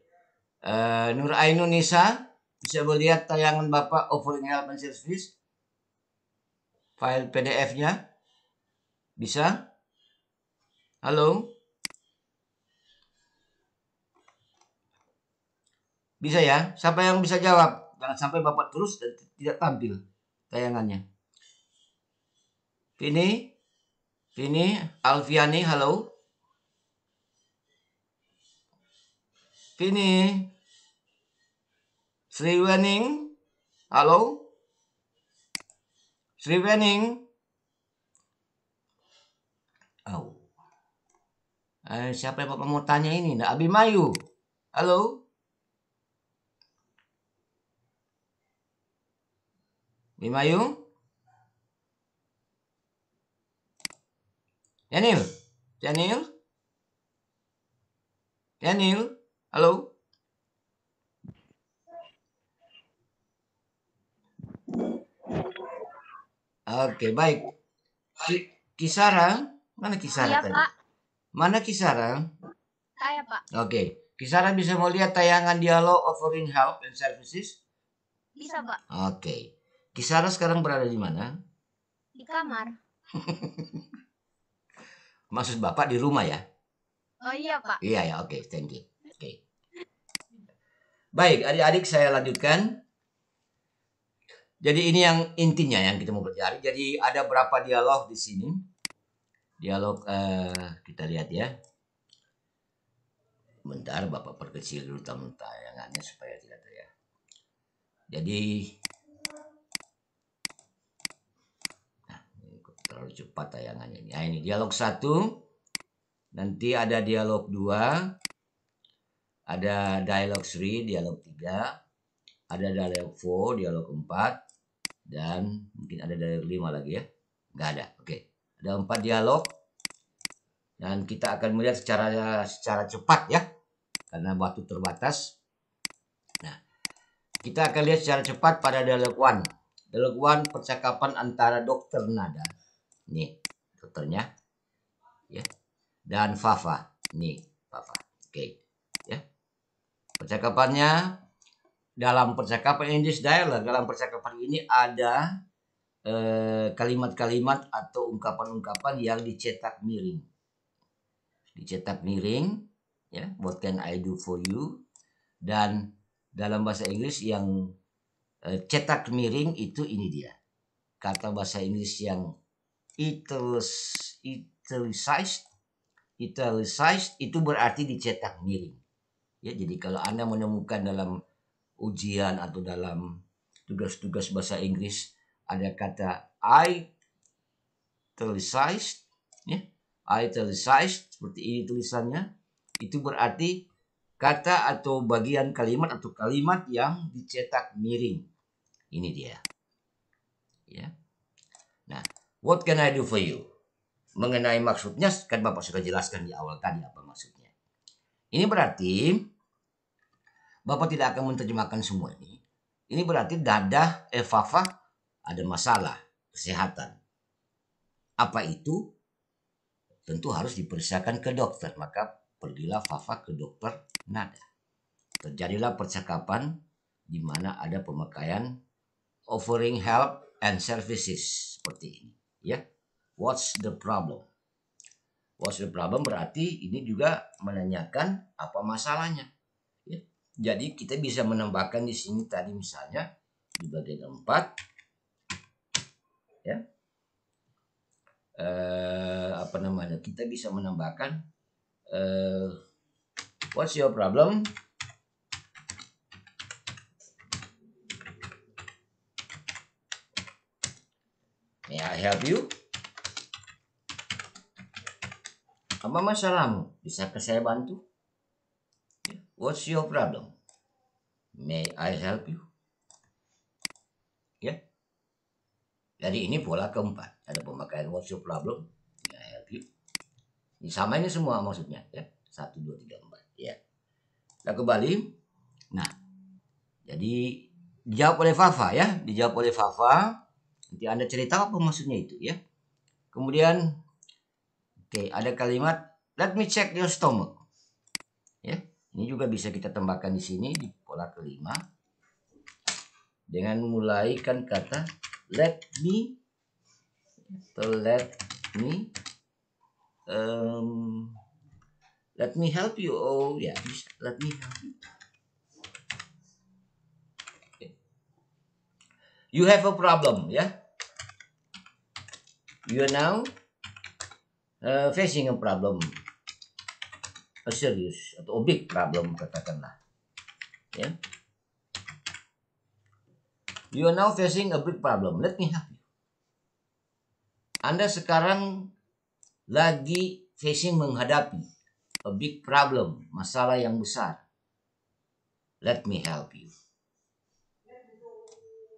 e, eh, Nur Ainun Nisa bisa melihat tayangan Bapak offering help and Services file PDF-nya bisa halo bisa ya siapa yang bisa jawab jangan sampai Bapak terus dan tidak tampil tayangannya Vini? Vini? Alfiani, halo? Vini? Sri Wening? Halo? Sri Wening? Oh. Eh, siapa yang mau tanya ini? Nah, Abimayu? Halo? Bimayu? Daniel, Daniel, Daniel, halo. Oke, baik. Kisara, mana Kisara iya, tadi? Pak. Mana Kisara? Saya, Pak. Oke. Kisara bisa mau lihat tayangan dialog offering help and services? Bisa, Pak. Oke. Kisara sekarang berada di mana? Di kamar. Maksud Bapak di rumah ya? Oh iya Pak. Iya ya, oke, okay, thank you. Oke. Okay. Baik, adik-adik saya lanjutkan. Jadi ini yang intinya yang kita mau pelajari. Jadi ada berapa dialog di sini? Dialog eh, kita lihat ya. Bentar, Bapak perkecil dulu tayangannya supaya tidak terlihat. Jadi terlalu cepat tayangannya. Nah ini dialog satu. Nanti ada dialog dua, Ada dialog 3, dialog 3. Ada dialog 4, dialog empat Dan mungkin ada dialog lima lagi ya. Nggak ada. Oke. Okay. Ada empat dialog. Dan kita akan melihat secara secara cepat ya. Karena waktu terbatas. Nah, kita akan lihat secara cepat pada dialog 1. Dialog 1 percakapan antara dokter nada nih dokternya ya dan Fafa nih Fafa oke okay. ya percakapannya dalam percakapan English dialog dalam percakapan ini ada eh, kalimat-kalimat eh, atau ungkapan-ungkapan yang dicetak miring dicetak miring ya what can I do for you dan dalam bahasa Inggris yang eh, cetak miring itu ini dia kata bahasa Inggris yang italis, italicized italicized itu berarti dicetak miring ya jadi kalau anda menemukan dalam ujian atau dalam tugas-tugas bahasa Inggris ada kata I italicized ya italicized seperti ini tulisannya itu berarti kata atau bagian kalimat atau kalimat yang dicetak miring ini dia ya What can I do for you? Mengenai maksudnya, kan Bapak sudah jelaskan di awal tadi apa maksudnya. Ini berarti Bapak tidak akan menerjemahkan semua ini. Ini berarti dada Evafa ada masalah kesehatan. Apa itu? Tentu harus diperiksakan ke dokter. Maka pergilah Fafa ke dokter nada. Terjadilah percakapan di mana ada pemakaian offering help and services seperti ini ya. What's the problem? What's the problem berarti ini juga menanyakan apa masalahnya. Ya. Jadi kita bisa menambahkan di sini tadi misalnya di bagian empat. ya. Eh, apa namanya? Kita bisa menambahkan eh, what's your problem? I help you? Apa masalahmu? Bisa ke saya bantu? What's your problem? May I help you? Ya. Jadi ini pola keempat. Ada pemakaian what's your problem? May I help you? Ini sama ini semua maksudnya ya. Satu, dua, tiga, empat. Ya. Kita kembali. Nah, jadi dijawab oleh Fafa ya. Dijawab oleh Fafa. Nanti Anda cerita apa maksudnya itu ya. Kemudian oke, okay, ada kalimat let me check your stomach. Ya. Ini juga bisa kita tambahkan di sini di pola kelima dengan mulai kan kata let me atau let me um, let me help you oh ya yeah, let me help you you have a problem ya yeah? you are now uh, facing a problem a serious atau a big problem katakanlah ya yeah. you are now facing a big problem let me help you anda sekarang lagi facing menghadapi a big problem masalah yang besar let me help you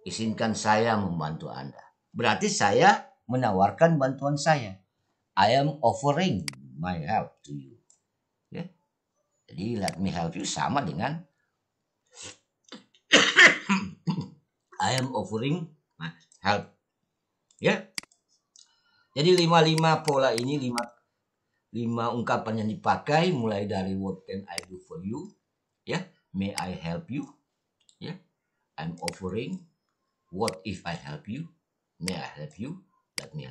izinkan saya membantu anda berarti saya menawarkan bantuan saya. I am offering my help to you. Ya. Jadi let me help you sama dengan I am offering my help. Ya. Jadi lima-lima pola ini lima lima ungkapan yang dipakai mulai dari what can I do for you? Ya, may I help you? Ya. I'm offering what if I help you? May I help you?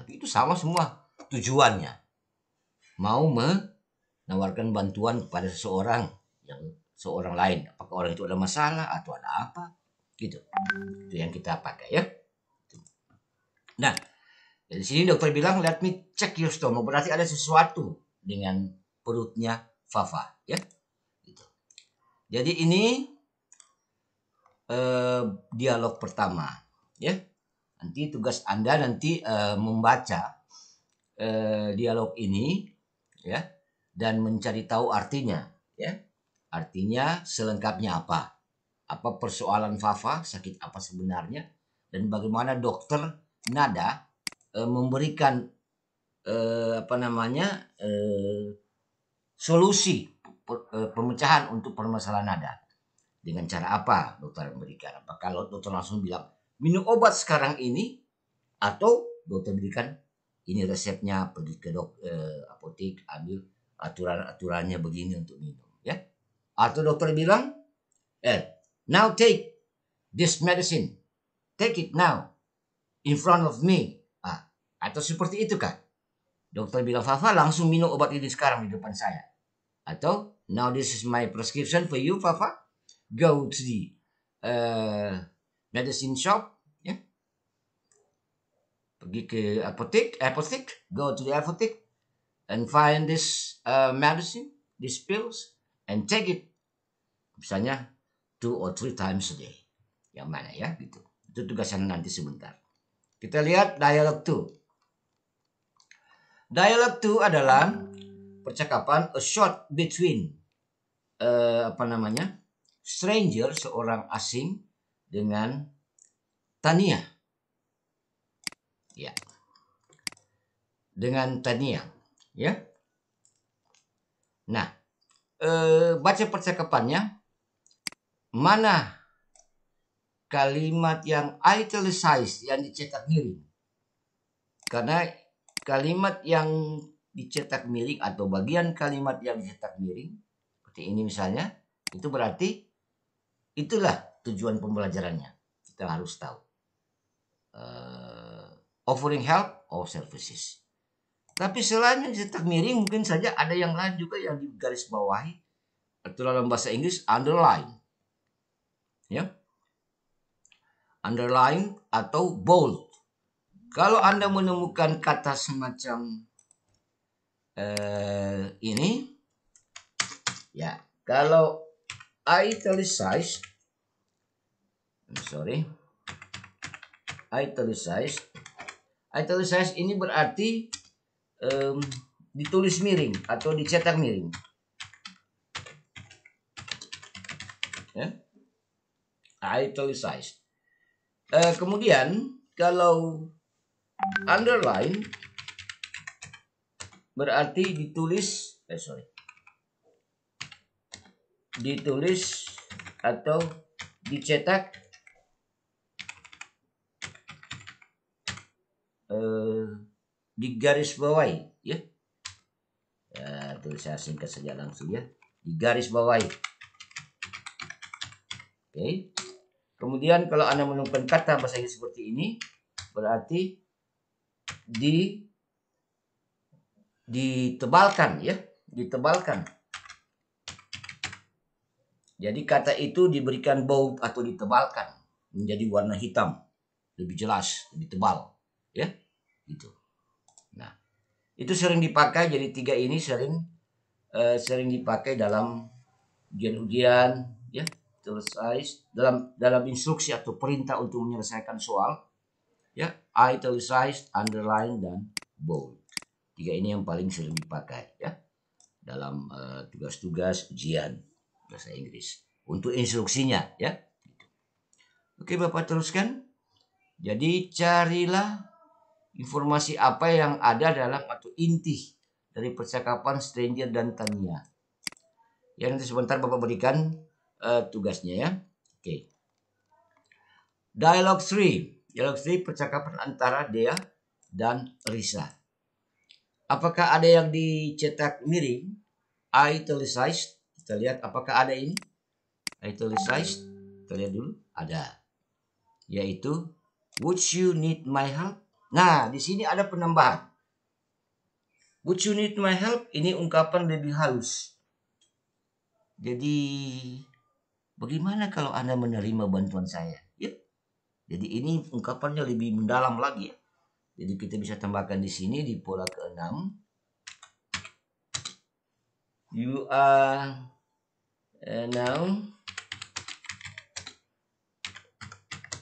itu sama semua tujuannya mau menawarkan bantuan kepada seseorang yang seorang lain apakah orang itu ada masalah atau ada apa gitu itu yang kita pakai ya gitu. nah dari sini dokter bilang let me check your stomach berarti ada sesuatu dengan perutnya Fafa ya gitu. jadi ini eh, dialog pertama ya Nanti tugas Anda nanti uh, membaca uh, dialog ini ya dan mencari tahu artinya ya. Artinya selengkapnya apa? Apa persoalan Fafa sakit apa sebenarnya dan bagaimana dokter Nada uh, memberikan uh, apa namanya uh, solusi pemecahan untuk permasalahan nada dengan cara apa dokter memberikan apakah dokter langsung bilang minum obat sekarang ini atau dokter berikan ini resepnya pergi ke dok eh, apotek ambil aturan aturannya begini untuk minum ya atau dokter bilang eh now take this medicine take it now in front of me ah atau seperti itu kan dokter bilang Fafa langsung minum obat ini sekarang di depan saya atau now this is my prescription for you Fafa go to the uh, medicine shop, ya. Pergi ke apotek, apotek, go to the apotek and find this uh, medicine, these pills and take it. Misalnya two or three times a day. Yang mana ya gitu. Itu tugasan nanti sebentar. Kita lihat dialog 2. Dialog 2 adalah percakapan a short between uh, apa namanya? stranger seorang asing dengan Tania. Ya. Dengan Tania, ya. Nah, eh, baca percakapannya. Mana kalimat yang italicized yang dicetak miring? Karena kalimat yang dicetak miring atau bagian kalimat yang dicetak miring seperti ini misalnya, itu berarti itulah tujuan pembelajarannya kita harus tahu uh, offering help or oh, services tapi selain yang cetak miring mungkin saja ada yang lain juga yang di garis bawahi atau dalam bahasa Inggris underline ya underline atau bold kalau anda menemukan kata semacam eh, ini ya kalau italicized sorry italicized, italicized ini berarti um, ditulis miring atau dicetak miring ya italicized. uh, kemudian kalau underline berarti ditulis eh sorry ditulis atau dicetak Eh, di garis bawah ya. ya saya singkat saja langsung ya di garis bawah, oke okay. kemudian kalau anda menemukan kata bahasa Inggris seperti ini berarti di ditebalkan ya ditebalkan jadi kata itu diberikan bold atau ditebalkan menjadi warna hitam lebih jelas lebih tebal ya itu nah itu sering dipakai jadi tiga ini sering uh, sering dipakai dalam ujian-ujian ya selesai dalam dalam instruksi atau perintah untuk menyelesaikan soal ya italicized underline dan bold tiga ini yang paling sering dipakai ya dalam eh, tugas-tugas uh, ujian bahasa Inggris untuk instruksinya ya gitu. oke bapak teruskan jadi carilah informasi apa yang ada dalam atau inti dari percakapan Stranger dan Tania. Ya nanti sebentar Bapak berikan uh, tugasnya ya. Oke. Okay. Dialog 3. Dialog 3 percakapan antara Dea dan Risa. Apakah ada yang dicetak miring? Italicized. Kita lihat apakah ada ini. Italicized. Kita lihat dulu. Ada. Yaitu, would you need my help? Nah, di sini ada penambahan. Would you need my help? Ini ungkapan lebih halus. Jadi, bagaimana kalau Anda menerima bantuan saya? Yep. Ya. Jadi ini ungkapannya lebih mendalam lagi ya. Jadi kita bisa tambahkan di sini di pola ke-6. You are uh, now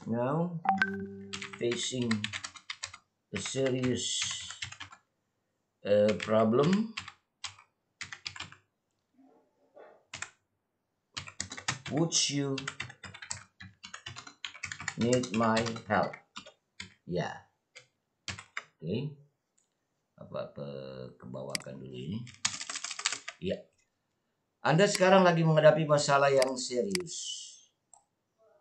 now facing a serious uh, problem would you need my help ya yeah. oke okay. apa ke kebawakan dulu ini ya yeah. anda sekarang lagi menghadapi masalah yang serius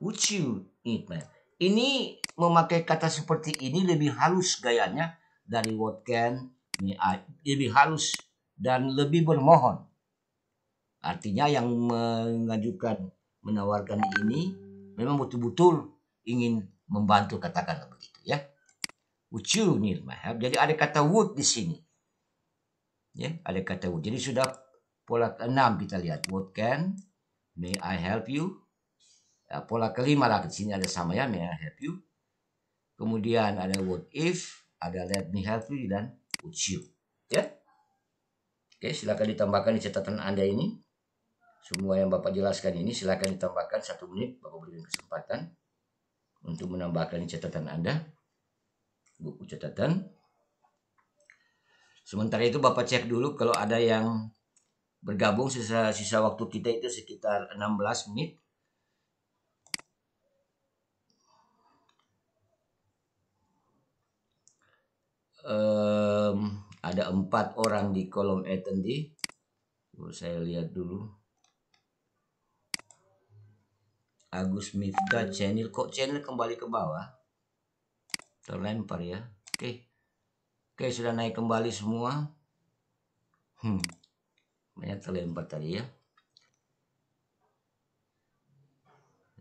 would you need my help ini memakai kata seperti ini lebih halus gayanya dari what can, ah, lebih halus dan lebih bermohon. Artinya yang mengajukan, menawarkan ini memang betul-betul ingin membantu katakanlah begitu ya. Would you need my help? Jadi ada kata would di sini. Ya, ada kata would. Jadi sudah pola keenam kita lihat. What can, may I help you? Nah, pola kelima lah di sini ada sama ya may I help you kemudian ada what if ada let me help you dan would you ya oke silakan ditambahkan di catatan anda ini semua yang bapak jelaskan ini silakan ditambahkan satu menit bapak berikan kesempatan untuk menambahkan di catatan anda buku catatan sementara itu bapak cek dulu kalau ada yang bergabung sisa sisa waktu kita itu sekitar 16 menit um, ada empat orang di kolom attendee saya lihat dulu Agus Mifta iya. channel kok channel kembali ke bawah terlempar ya oke oke sudah naik kembali semua hmm banyak terlempar tadi ya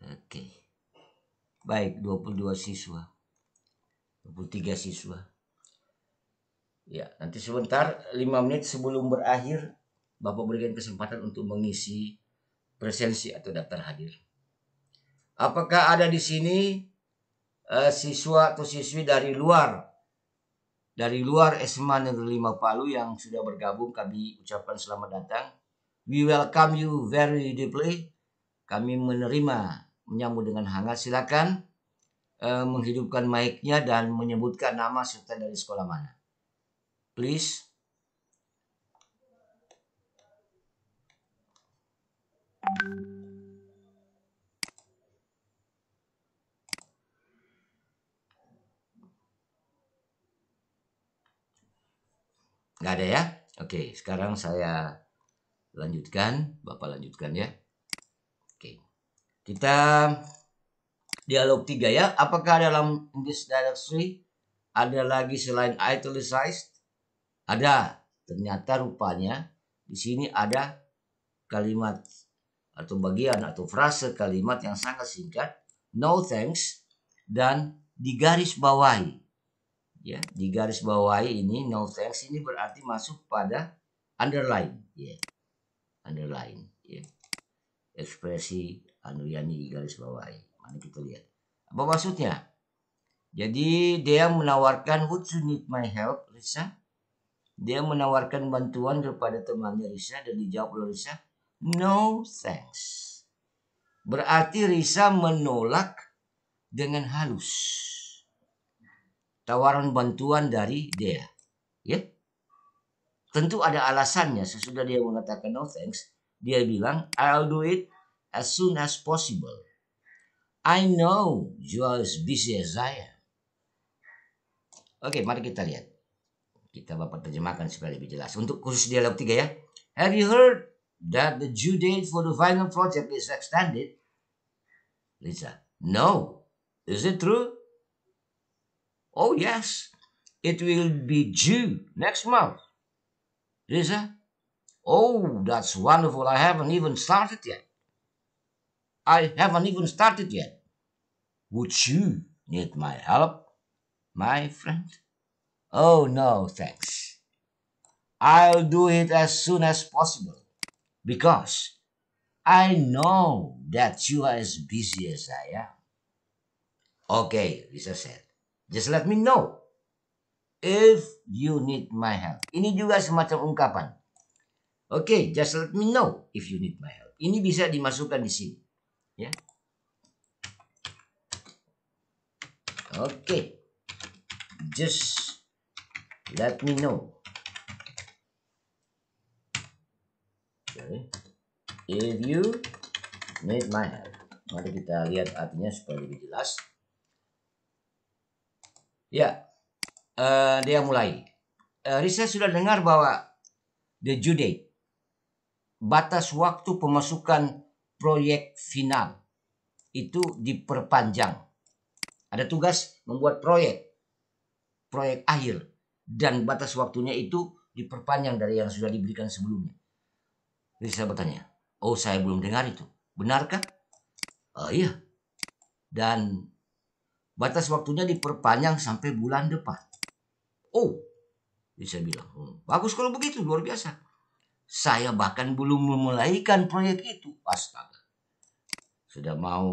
oke okay. baik 22 siswa 23 siswa Ya, nanti sebentar 5 menit sebelum berakhir Bapak berikan kesempatan untuk mengisi presensi atau daftar hadir. Apakah ada di sini uh, siswa atau siswi dari luar dari luar SMA Negeri 5 Palu yang sudah bergabung kami ucapkan selamat datang. We welcome you very deeply. Kami menerima menyambut dengan hangat. Silakan uh, menghidupkan mic-nya dan menyebutkan nama serta dari sekolah mana please nggak ada ya oke sekarang saya lanjutkan bapak lanjutkan ya oke kita dialog tiga ya apakah dalam English directory ada lagi selain italicized? Ada, ternyata rupanya di sini ada kalimat atau bagian atau frase kalimat yang sangat singkat, no thanks dan digaris bawahi. Ya, digaris bawahi ini no thanks ini berarti masuk pada underline, ya. Underline, ya. Ekspresi anu di digaris bawahi. Mari kita lihat. Apa maksudnya? Jadi dia menawarkan would you need my help, Lisa? Dia menawarkan bantuan kepada temannya Risa dan dijawab oleh Risa, "No thanks." Berarti Risa menolak dengan halus tawaran bantuan dari dia. Ya. Tentu ada alasannya sesudah dia mengatakan no thanks, dia bilang I'll do it as soon as possible. I know you are as busy as I am. Oke, okay, mari kita lihat. Kita Bapak terjemahkan supaya lebih jelas. Untuk khusus dialog 3 ya. Have you heard that the due date for the final project is extended? Lisa, no. Is it true? Oh yes, it will be due next month. Lisa, oh, that's wonderful. I haven't even started yet. I haven't even started yet. Would you need my help, my friend? Oh no, thanks. I'll do it as soon as possible because I know that you are as busy as I am. Okay, Lisa said. Just let me know if you need my help. Ini juga semacam ungkapan. okay, just let me know if you need my help. Ini bisa dimasukkan di sini. Ya. Okay. Just Let me know. Okay. If you need my help. Mari kita lihat artinya supaya lebih jelas. Ya, uh, dia mulai. Uh, eh, Risa sudah dengar bahwa the due date, batas waktu pemasukan proyek final itu diperpanjang. Ada tugas membuat proyek, proyek akhir dan batas waktunya itu diperpanjang dari yang sudah diberikan sebelumnya. Jadi saya bertanya, oh saya belum dengar itu, benarkah? Oh iya. Dan batas waktunya diperpanjang sampai bulan depan. Oh, bisa bilang, hmm, bagus kalau begitu, luar biasa. Saya bahkan belum memulaikan proyek itu. Astaga. Sudah mau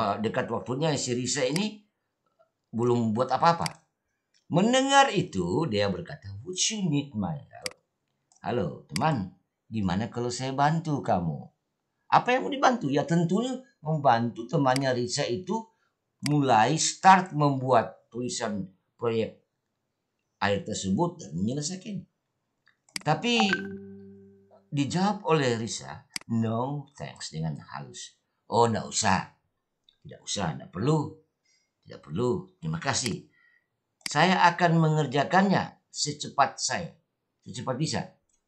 ah, dekat waktunya si Risa ini belum buat apa-apa Mendengar itu, dia berkata, Would you need my help? Halo, teman, gimana kalau saya bantu kamu? Apa yang mau dibantu? Ya tentunya membantu temannya Risa itu mulai start membuat tulisan proyek air tersebut dan menyelesaikan. Tapi dijawab oleh Risa, no thanks dengan halus. Oh, tidak usah. Tidak usah, tidak perlu. Tidak perlu. Terima kasih. Saya akan mengerjakannya secepat saya, secepat bisa.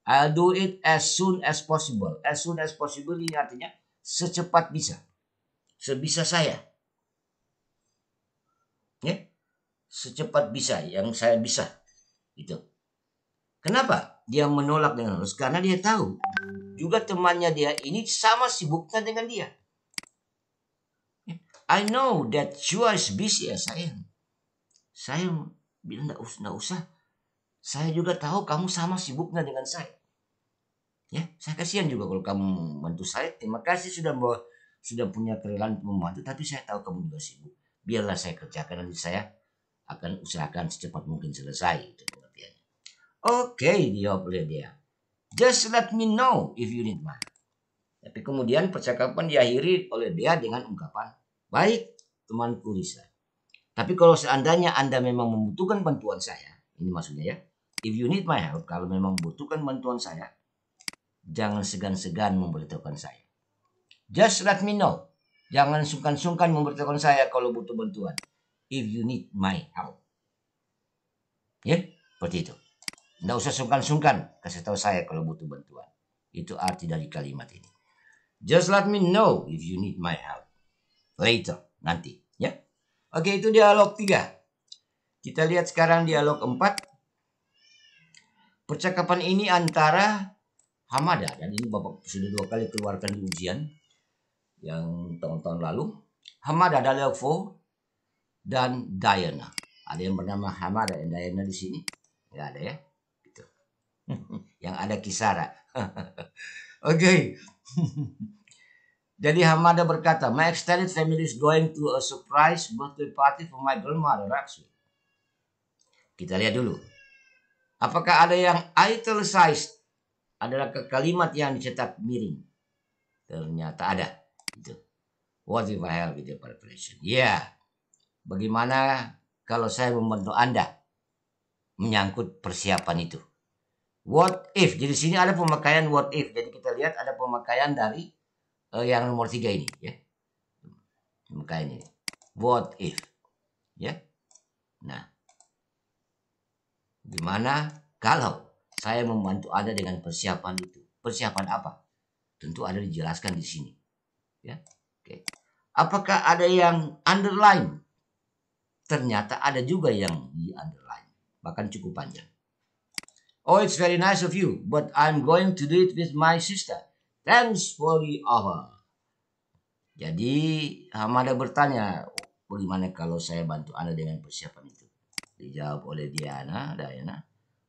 I'll do it as soon as possible. As soon as possible ini artinya secepat bisa. Sebisa saya. Ya? Secepat bisa, yang saya bisa. Itu. Kenapa? Dia menolak dengan harus? karena dia tahu juga temannya dia ini sama sibuknya dengan dia. Ya. I know that you are as busy as I am. Saya bilang tidak usah, usah. Saya juga tahu kamu sama sibuknya dengan saya. Ya, saya kasihan juga kalau kamu membantu saya. Terima kasih sudah bawa, sudah punya kerelaan membantu, tapi saya tahu kamu juga sibuk. Biarlah saya kerjakan nanti saya akan usahakan secepat mungkin selesai Oke, okay, dia oleh dia. Just let me know if you need my Tapi kemudian percakapan diakhiri oleh dia dengan ungkapan, baik temanku Risa. Tapi kalau seandainya Anda memang membutuhkan bantuan saya, ini maksudnya ya, if you need my help, kalau memang membutuhkan bantuan saya, jangan segan-segan memberitahukan saya. Just let me know. Jangan sungkan-sungkan memberitahukan saya kalau butuh bantuan. If you need my help. Ya, yeah? seperti itu. Tidak usah sungkan-sungkan kasih tahu saya kalau butuh bantuan. Itu arti dari kalimat ini. Just let me know if you need my help. Later, nanti. Oke, itu dialog 3. Kita lihat sekarang dialog 4. Percakapan ini antara Hamada dan ini Bapak sudah dua kali keluarkan di ujian yang tahun-tahun lalu. Hamada Dalefo dan Diana. Ada yang bernama Hamada dan Diana di sini? Enggak ada ya. Gitu. yang ada Kisara. Oke. Okay. Jadi Hamada berkata, My extended family is going to a surprise birthday party for my grandmother Rakswi. Kita lihat dulu. Apakah ada yang italicized adalah kalimat yang dicetak miring? Ternyata ada. Gitu. What if I help with the preparation? Ya. Yeah. Bagaimana kalau saya membantu Anda menyangkut persiapan itu? What if? Jadi sini ada pemakaian what if. Jadi kita lihat ada pemakaian dari uh, yang nomor tiga ini ya ini what if ya nah gimana kalau saya membantu anda dengan persiapan itu persiapan apa tentu ada dijelaskan di sini ya oke apakah ada yang underline ternyata ada juga yang di underline bahkan cukup panjang oh it's very nice of you but I'm going to do it with my sister the Allah. Jadi Hamada bertanya, bagaimana kalau saya bantu Anda dengan persiapan itu? Dijawab oleh Diana, Diana.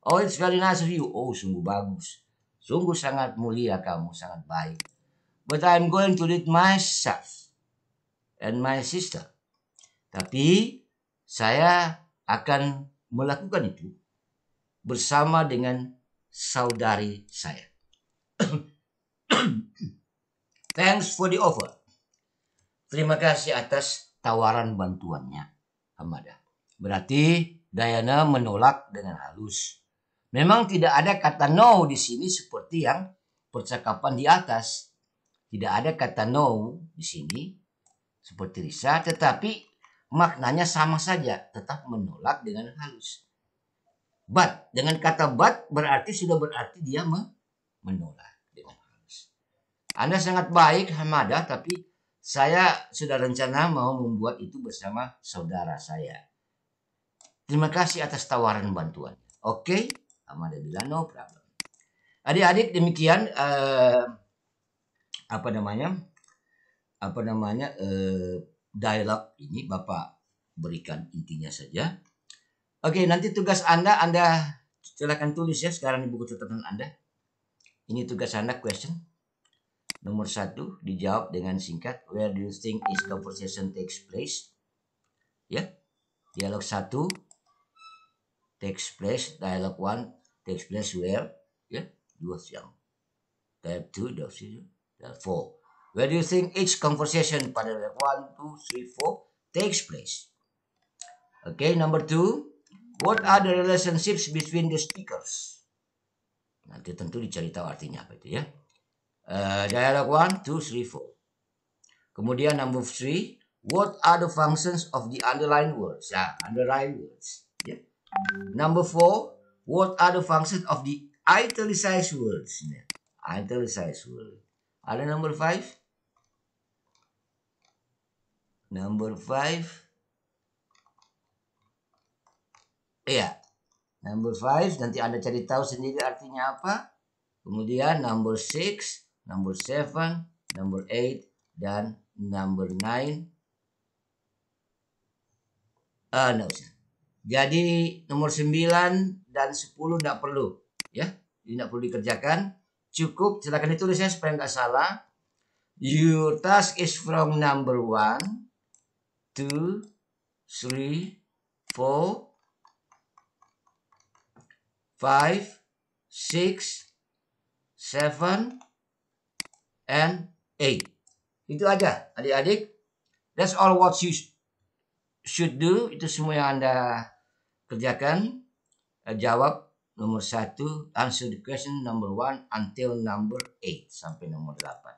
Oh, it's very nice of you. Oh, sungguh bagus. Sungguh sangat mulia kamu, sangat baik. But I'm going to do myself and my sister. Tapi saya akan melakukan itu bersama dengan saudari saya. Thanks for the offer. Terima kasih atas tawaran bantuannya, Hamada. Berarti Dayana menolak dengan halus. Memang tidak ada kata no di sini seperti yang percakapan di atas. Tidak ada kata no di sini seperti Risa, tetapi maknanya sama saja, tetap menolak dengan halus. But, dengan kata but berarti sudah berarti dia menolak. Anda sangat baik Hamada, tapi saya sudah rencana mau membuat itu bersama saudara saya. Terima kasih atas tawaran bantuan. Oke, okay? Hamada bilang no problem. Adik-adik demikian uh, apa namanya? Apa namanya? Uh, dialog ini Bapak berikan intinya saja. Oke, okay, nanti tugas Anda Anda silakan tulis ya sekarang di buku catatan Anda. Ini tugas Anda question. Nomor satu dijawab dengan singkat. Where do you think this conversation takes place? Ya, dialog satu takes place. Dialog one takes place where? Ya, dua siang. Dialog two, dua siang. dialog four. Where do you think each conversation pada dialog one, two, three, four takes place? Okay, number two. What are the relationships between the speakers? Nanti tentu dicari tahu artinya apa itu ya. Eh, dialog 1, 2, 3, 4. Kemudian number 3, what are the functions of the underlying words? Nah, underlying words. Yeah. Number 4, what are the functions of the italicized words? Yeah. Italicized words. Ada number 5? Number 5. Iya. Yeah. Number 5 nanti Anda cari tahu sendiri artinya apa. Kemudian number 6 number 7, number 8, dan number 9. Uh, eh, usah. Jadi nomor 9 dan 10 tidak perlu. ya Tidak perlu dikerjakan. Cukup, silakan ditulisnya supaya nggak salah. Your task is from number 1, 2, 3, 4, 5, 6, 7, and A. Itu aja adik-adik. That's all what you should do. Itu semua yang Anda kerjakan. Eh, jawab nomor satu, answer the question number one until number eight sampai nomor delapan.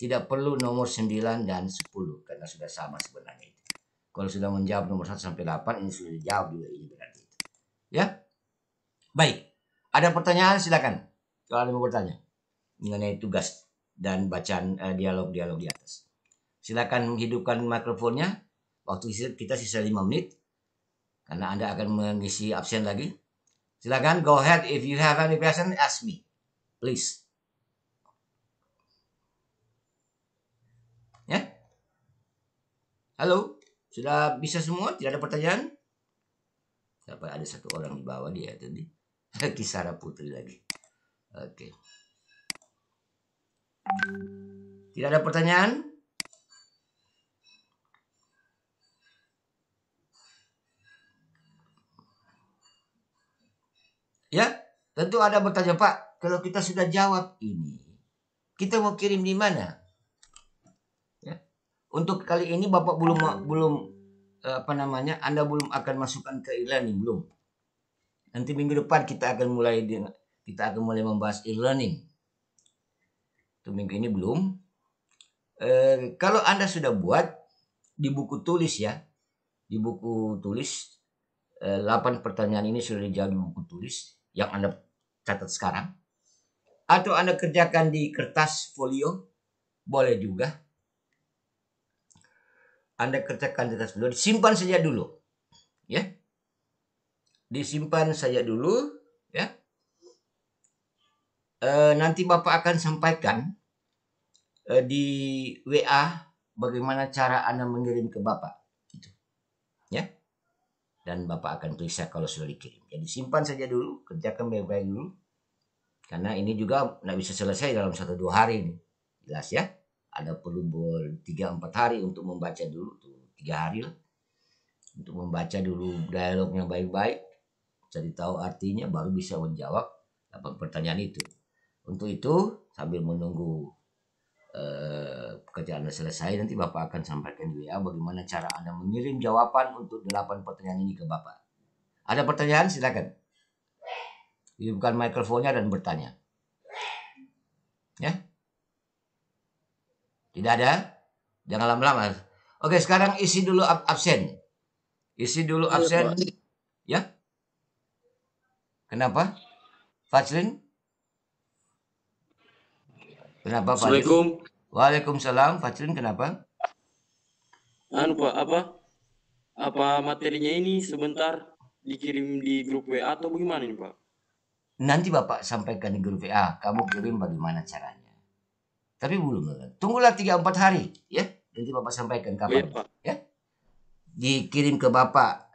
Tidak perlu nomor sembilan dan sepuluh karena sudah sama sebenarnya itu. Kalau sudah menjawab nomor satu sampai delapan ini sudah dijawab juga ini berarti itu. Ya? Baik. Ada pertanyaan silakan. Kalau ada yang mau bertanya mengenai tugas dan bacaan eh, dialog-dialog di atas. Silakan hidupkan mikrofonnya. Waktu kita sisa 5 menit. Karena Anda akan mengisi absen lagi. Silakan go ahead if you have any question ask me. Please. Ya? Halo, sudah bisa semua? Tidak ada pertanyaan? Siapa ada satu orang di bawah dia tadi? Kisara Putri lagi. Oke. Okay. Tidak ada pertanyaan? Ya, tentu ada bertanya, Pak, kalau kita sudah jawab ini, kita mau kirim di mana? Ya. Untuk kali ini Bapak belum belum eh, apa namanya? Anda belum akan masukkan ke e-learning belum. Nanti minggu depan kita akan mulai kita akan mulai membahas e-learning satu minggu ini belum. E, kalau Anda sudah buat di buku tulis ya, di buku tulis, e, eh, 8 pertanyaan ini sudah dijawab di buku tulis yang Anda catat sekarang. Atau Anda kerjakan di kertas folio, boleh juga. Anda kerjakan di kertas folio, simpan saja dulu. Ya. Disimpan saja dulu, ya. E, nanti Bapak akan sampaikan E, di WA bagaimana cara Anda mengirim ke Bapak. Gitu. Ya. Dan Bapak akan periksa kalau sudah dikirim. Jadi simpan saja dulu, kerjakan baik-baik dulu. Karena ini juga nggak bisa selesai dalam satu dua hari ini. Jelas ya. Ada perlu 3 4 hari untuk membaca dulu tuh tiga hari lah untuk membaca dulu dialognya baik-baik cari tahu artinya baru bisa menjawab pertanyaan itu untuk itu sambil menunggu kerjaan eh, pekerjaan Anda selesai nanti Bapak akan sampaikan di WA bagaimana cara Anda mengirim jawaban untuk 8 pertanyaan ini ke Bapak. Ada pertanyaan silakan. Hidupkan mikrofonnya dan bertanya. Ya? Tidak ada? Jangan lama-lama. Oke, sekarang isi dulu absen. Isi dulu iya, absen. Ya? Kenapa? Fajrin? Kenapa Pak? Assalamualaikum. Waalaikumsalam. Fajrin kenapa? Anu Pak, apa? Apa materinya ini sebentar dikirim di grup WA atau bagaimana ini Pak? Nanti Bapak sampaikan di grup WA. Kamu kirim bagaimana caranya. Tapi belum. Tunggulah 3-4 hari ya. Nanti Bapak sampaikan oh, iya, kapan. Ya, Pak. ya? Dikirim ke Bapak.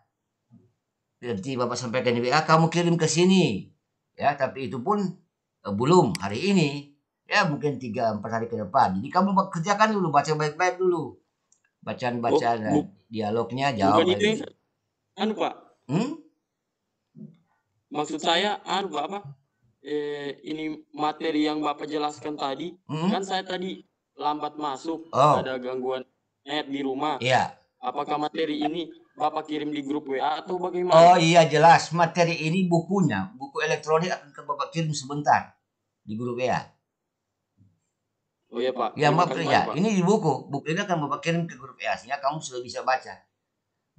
Nanti Bapak sampaikan di WA. Kamu kirim ke sini. Ya, tapi itu pun eh, belum hari ini ya mungkin tiga empat hari ke depan jadi kamu kerjakan dulu baca baik-baik dulu bacaan-bacaan oh, dialognya jawab bukan itu anu, pak hmm? maksud saya anu pak eh, ini materi yang bapak jelaskan tadi hmm? kan saya tadi lambat masuk oh. ada gangguan net di rumah iya apakah materi ini Bapak kirim di grup WA atau bagaimana? Oh iya jelas materi ini bukunya buku elektronik akan ke Bapak kirim sebentar di grup WA. Oh iya, iya Pak. Iya, iya, ya maaf ya, ini di buku. Buku ini akan Bapak kirim ke grup e ya, kamu sudah bisa baca.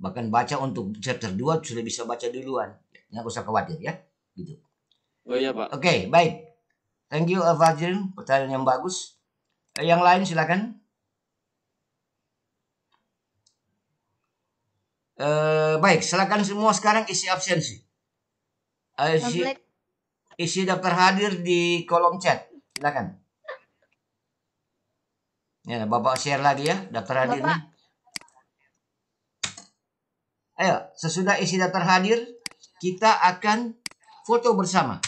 Bahkan baca untuk chapter 2 sudah bisa baca duluan. Nggak usah khawatir ya. Gitu. Oh iya Pak. Oke, okay, baik. Thank you Fajrin, pertanyaan yang bagus. Eh, yang lain silakan. Eh, baik, silakan semua sekarang isi absensi. Eh, isi, isi daftar hadir di kolom chat. Silakan. Ya, Bapak share lagi ya daftar hadir. Bapak. Ayo, sesudah isi daftar hadir, kita akan foto bersama.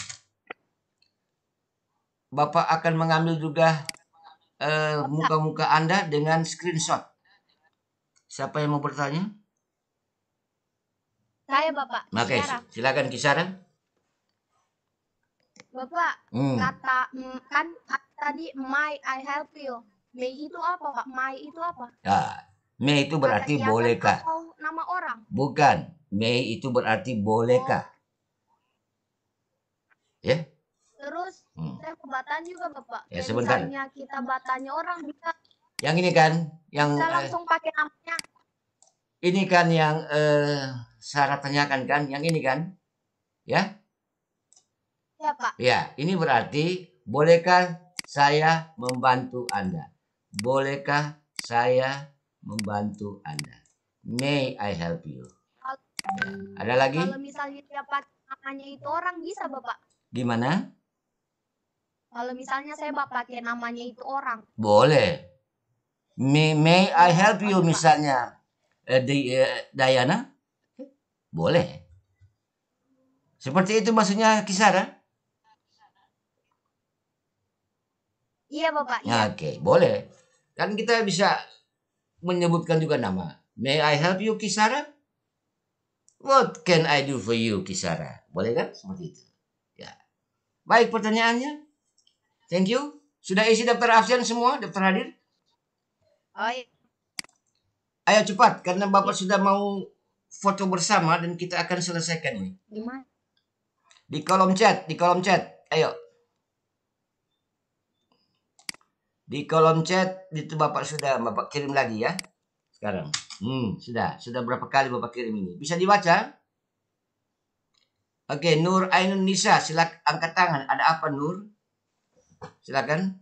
Bapak akan mengambil juga eh, muka-muka uh, Anda dengan screenshot. Siapa yang mau bertanya? Saya, Bapak. Nah, oke, okay, silakan kisaran. Bapak, hmm. kata mm, kan tadi my I help you. Mei itu apa, Pak? Mai itu apa? Nah, Mei itu berarti Kata bolehkah? Nama orang? Bukan. Mei itu berarti bolehkah? Oh. Ya? Yeah? Terus hmm. saya juga, Bapak. Ya, sebentar. Misalnya kita batanya orang bisa. Yang ini kan, yang Bisa eh, langsung pakai namanya. Ini kan yang eh, Sarah tanyakan kan, yang ini kan? Ya? Ya, Pak. Ya, ini berarti bolehkah saya membantu Anda? Bolehkah saya membantu Anda? May I help you? Ya. Ada lagi? Kalau misalnya dia pakai namanya itu orang bisa, Bapak. Gimana? Kalau misalnya saya Bapak pakai namanya itu orang. Boleh. May, may I help you misalnya eh, di, eh, Dayana? Boleh. Seperti itu maksudnya Kisara? Iya bapak. Iya. Oke okay, boleh. Kan kita bisa menyebutkan juga nama. May I help you Kisara? What can I do for you Kisara? Boleh kan seperti itu. Ya. Baik pertanyaannya. Thank you. Sudah isi daftar absen semua, daftar hadir? Oh iya. Ayo cepat karena Bapak iya. sudah mau foto bersama dan kita akan selesaikan ini. Di mana? Di kolom chat, di kolom chat. Ayo. Di kolom chat itu Bapak sudah Bapak kirim lagi ya. Sekarang. Hmm, sudah. Sudah berapa kali Bapak kirim ini? Bisa dibaca? Oke, Nur Ainun Nisa, silak angkat tangan. Ada apa Nur? Silakan.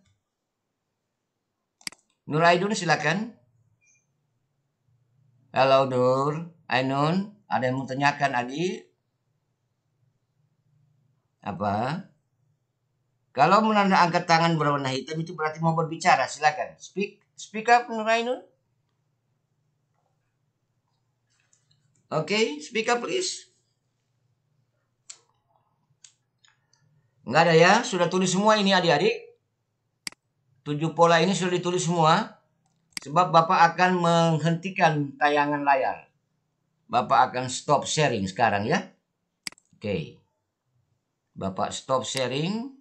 Nur Ainun silakan. Halo Nur, Ainun, ada yang mau tanyakan Adi? Apa? Kalau menanda angkat tangan berwarna hitam itu berarti mau berbicara. Silakan. Speak, speak up Nurainun. Oke, okay, speak up please. Enggak ada ya, sudah tulis semua ini adik-adik. Tujuh pola ini sudah ditulis semua. Sebab Bapak akan menghentikan tayangan layar. Bapak akan stop sharing sekarang ya. Oke. Okay. Bapak stop sharing.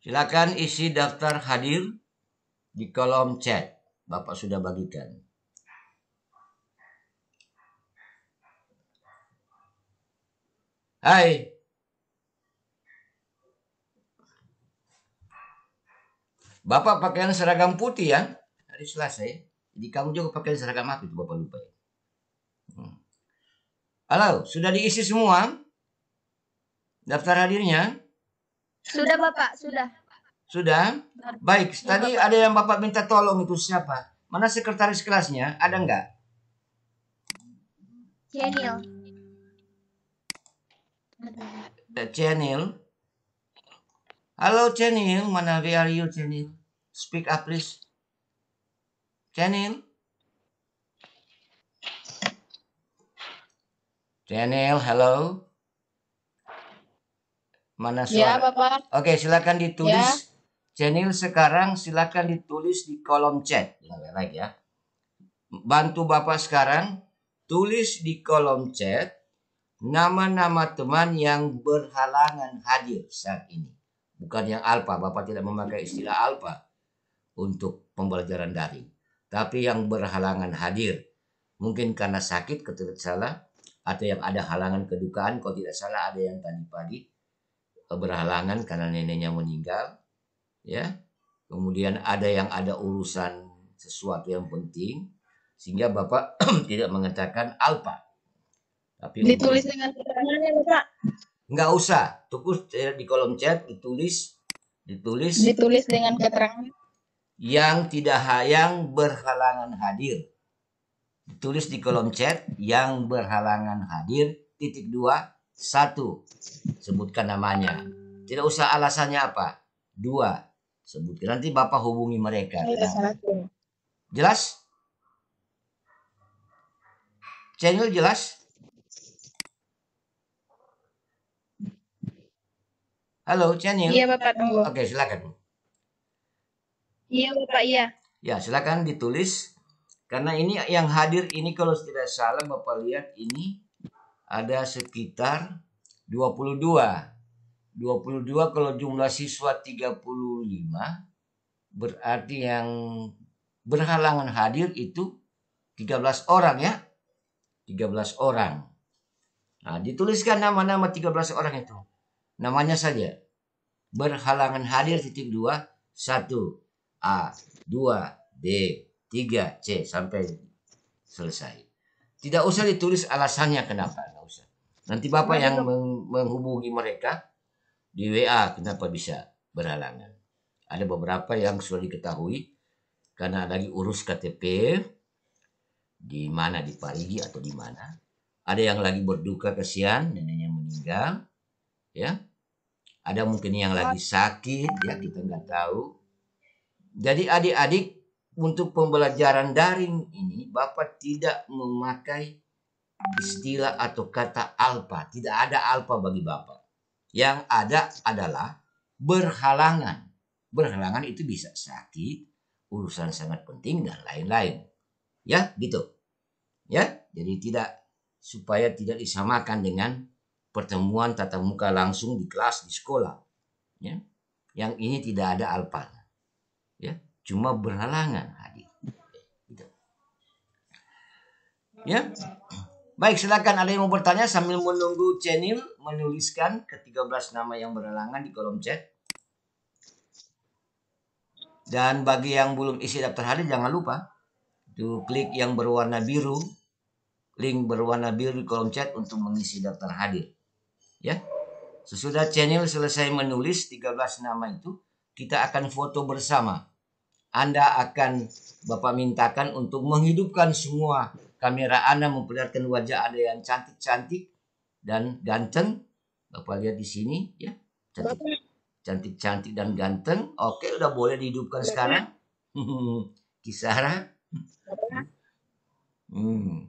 Silakan isi daftar hadir di kolom chat. Bapak sudah bagikan. Hai. Bapak pakaian seragam putih ya. Hari Selasa ya. Jadi kamu juga pakai seragam apa itu Bapak lupa ya. Hmm. Halo, sudah diisi semua? Daftar hadirnya? Sudah Bapak, sudah. Sudah? Baik, tadi ada yang Bapak minta tolong itu siapa? Mana sekretaris kelasnya? Ada nggak? Ada. Cenil. Eh, Halo Cenil, mana where are you Cenil? Speak up please. Cenil. Cenil, hello mana ya, suara? Ya, Bapak. Oke, silakan ditulis. Ya. Jenil sekarang silakan ditulis di kolom chat. Nah, lagi ya. Bantu Bapak sekarang tulis di kolom chat nama-nama teman yang berhalangan hadir saat ini. Bukan yang alfa, Bapak tidak memakai istilah alfa untuk pembelajaran daring. Tapi yang berhalangan hadir. Mungkin karena sakit, keturunan salah, atau yang ada halangan kedukaan, kalau tidak salah ada yang tadi pagi berhalangan karena neneknya meninggal ya kemudian ada yang ada urusan sesuatu yang penting sehingga bapak tidak mengatakan alpa tapi ditulis dengan dengan ya pak nggak usah tukus ya, di kolom chat ditulis ditulis ditulis dengan keterangan yang tidak hayang berhalangan hadir ditulis di kolom chat yang berhalangan hadir titik dua satu, sebutkan namanya. Tidak usah alasannya apa. Dua, sebutkan. Nanti Bapak hubungi mereka. Iya, nah. Jelas? Channel jelas? Halo, Channel. Iya, Bapak. Tunggu. Oke, silakan. Iya, Bapak, iya. Ya, silakan ditulis. Karena ini yang hadir ini kalau tidak salah Bapak lihat ini ada sekitar 22. 22 kalau jumlah siswa 35 berarti yang berhalangan hadir itu 13 orang ya. 13 orang. Nah, dituliskan nama-nama 13 orang itu. Namanya saja. Berhalangan hadir titik 2 1 A 2 B 3 C sampai selesai. Tidak usah ditulis alasannya kenapa. Nanti Bapak yang menghubungi mereka di WA kenapa bisa berhalangan. Ada beberapa yang sudah diketahui karena lagi urus KTP di mana di Parigi atau di mana. Ada yang lagi berduka kasihan neneknya meninggal, ya. Ada mungkin yang lagi sakit, ya kita nggak tahu. Jadi adik-adik untuk pembelajaran daring ini Bapak tidak memakai istilah atau kata alfa. Tidak ada alfa bagi Bapak. Yang ada adalah berhalangan. Berhalangan itu bisa sakit, urusan sangat penting dan lain-lain. Ya, gitu. Ya, jadi tidak supaya tidak disamakan dengan pertemuan tatap muka langsung di kelas di sekolah. Ya. Yang ini tidak ada alfa. Ya, cuma berhalangan hadir. Gitu. Ya. Baik, silakan ada yang mau bertanya sambil menunggu channel menuliskan ke-13 nama yang berhalangan di kolom chat. Dan bagi yang belum isi daftar hadir jangan lupa tuh klik yang berwarna biru, link berwarna biru di kolom chat untuk mengisi daftar hadir. Ya. Sesudah channel selesai menulis 13 nama itu, kita akan foto bersama. Anda akan Bapak mintakan untuk menghidupkan semua kamera Anda memperlihatkan wajah Anda yang cantik-cantik dan ganteng. Bapak lihat di sini ya. Cantik cantik dan ganteng. Oke, udah boleh dihidupkan Bapak. sekarang. Kisara. Hmm.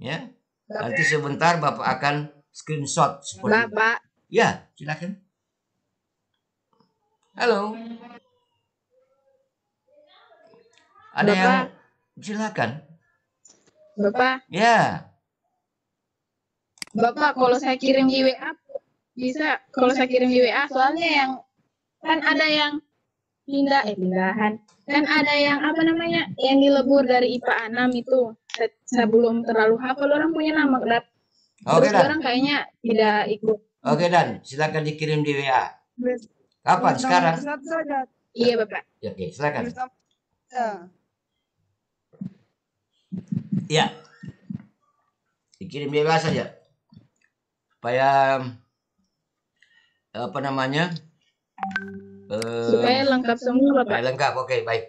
Ya. Bapak. Nanti sebentar Bapak akan screenshot seperti Bapak. Ya, silakan. Halo. Ada yang silakan. Bapak? Ya. Bapak, kalau saya kirim di WA bisa kalau saya kirim di WA soalnya yang kan ada yang pindah eh pindahan kan ada yang apa namanya yang dilebur dari IPA 6 itu saya belum terlalu hafal orang punya nama dat Oke orang kayaknya tidak ikut Oke Dan silakan dikirim di WA kapan sekarang Iya Bapak ya, Oke silakan Iya. Dikirim bebas saja. Ya? Supaya eh, apa namanya? supaya eh, lengkap semua, pak Supaya lengkap. Oke, okay, baik.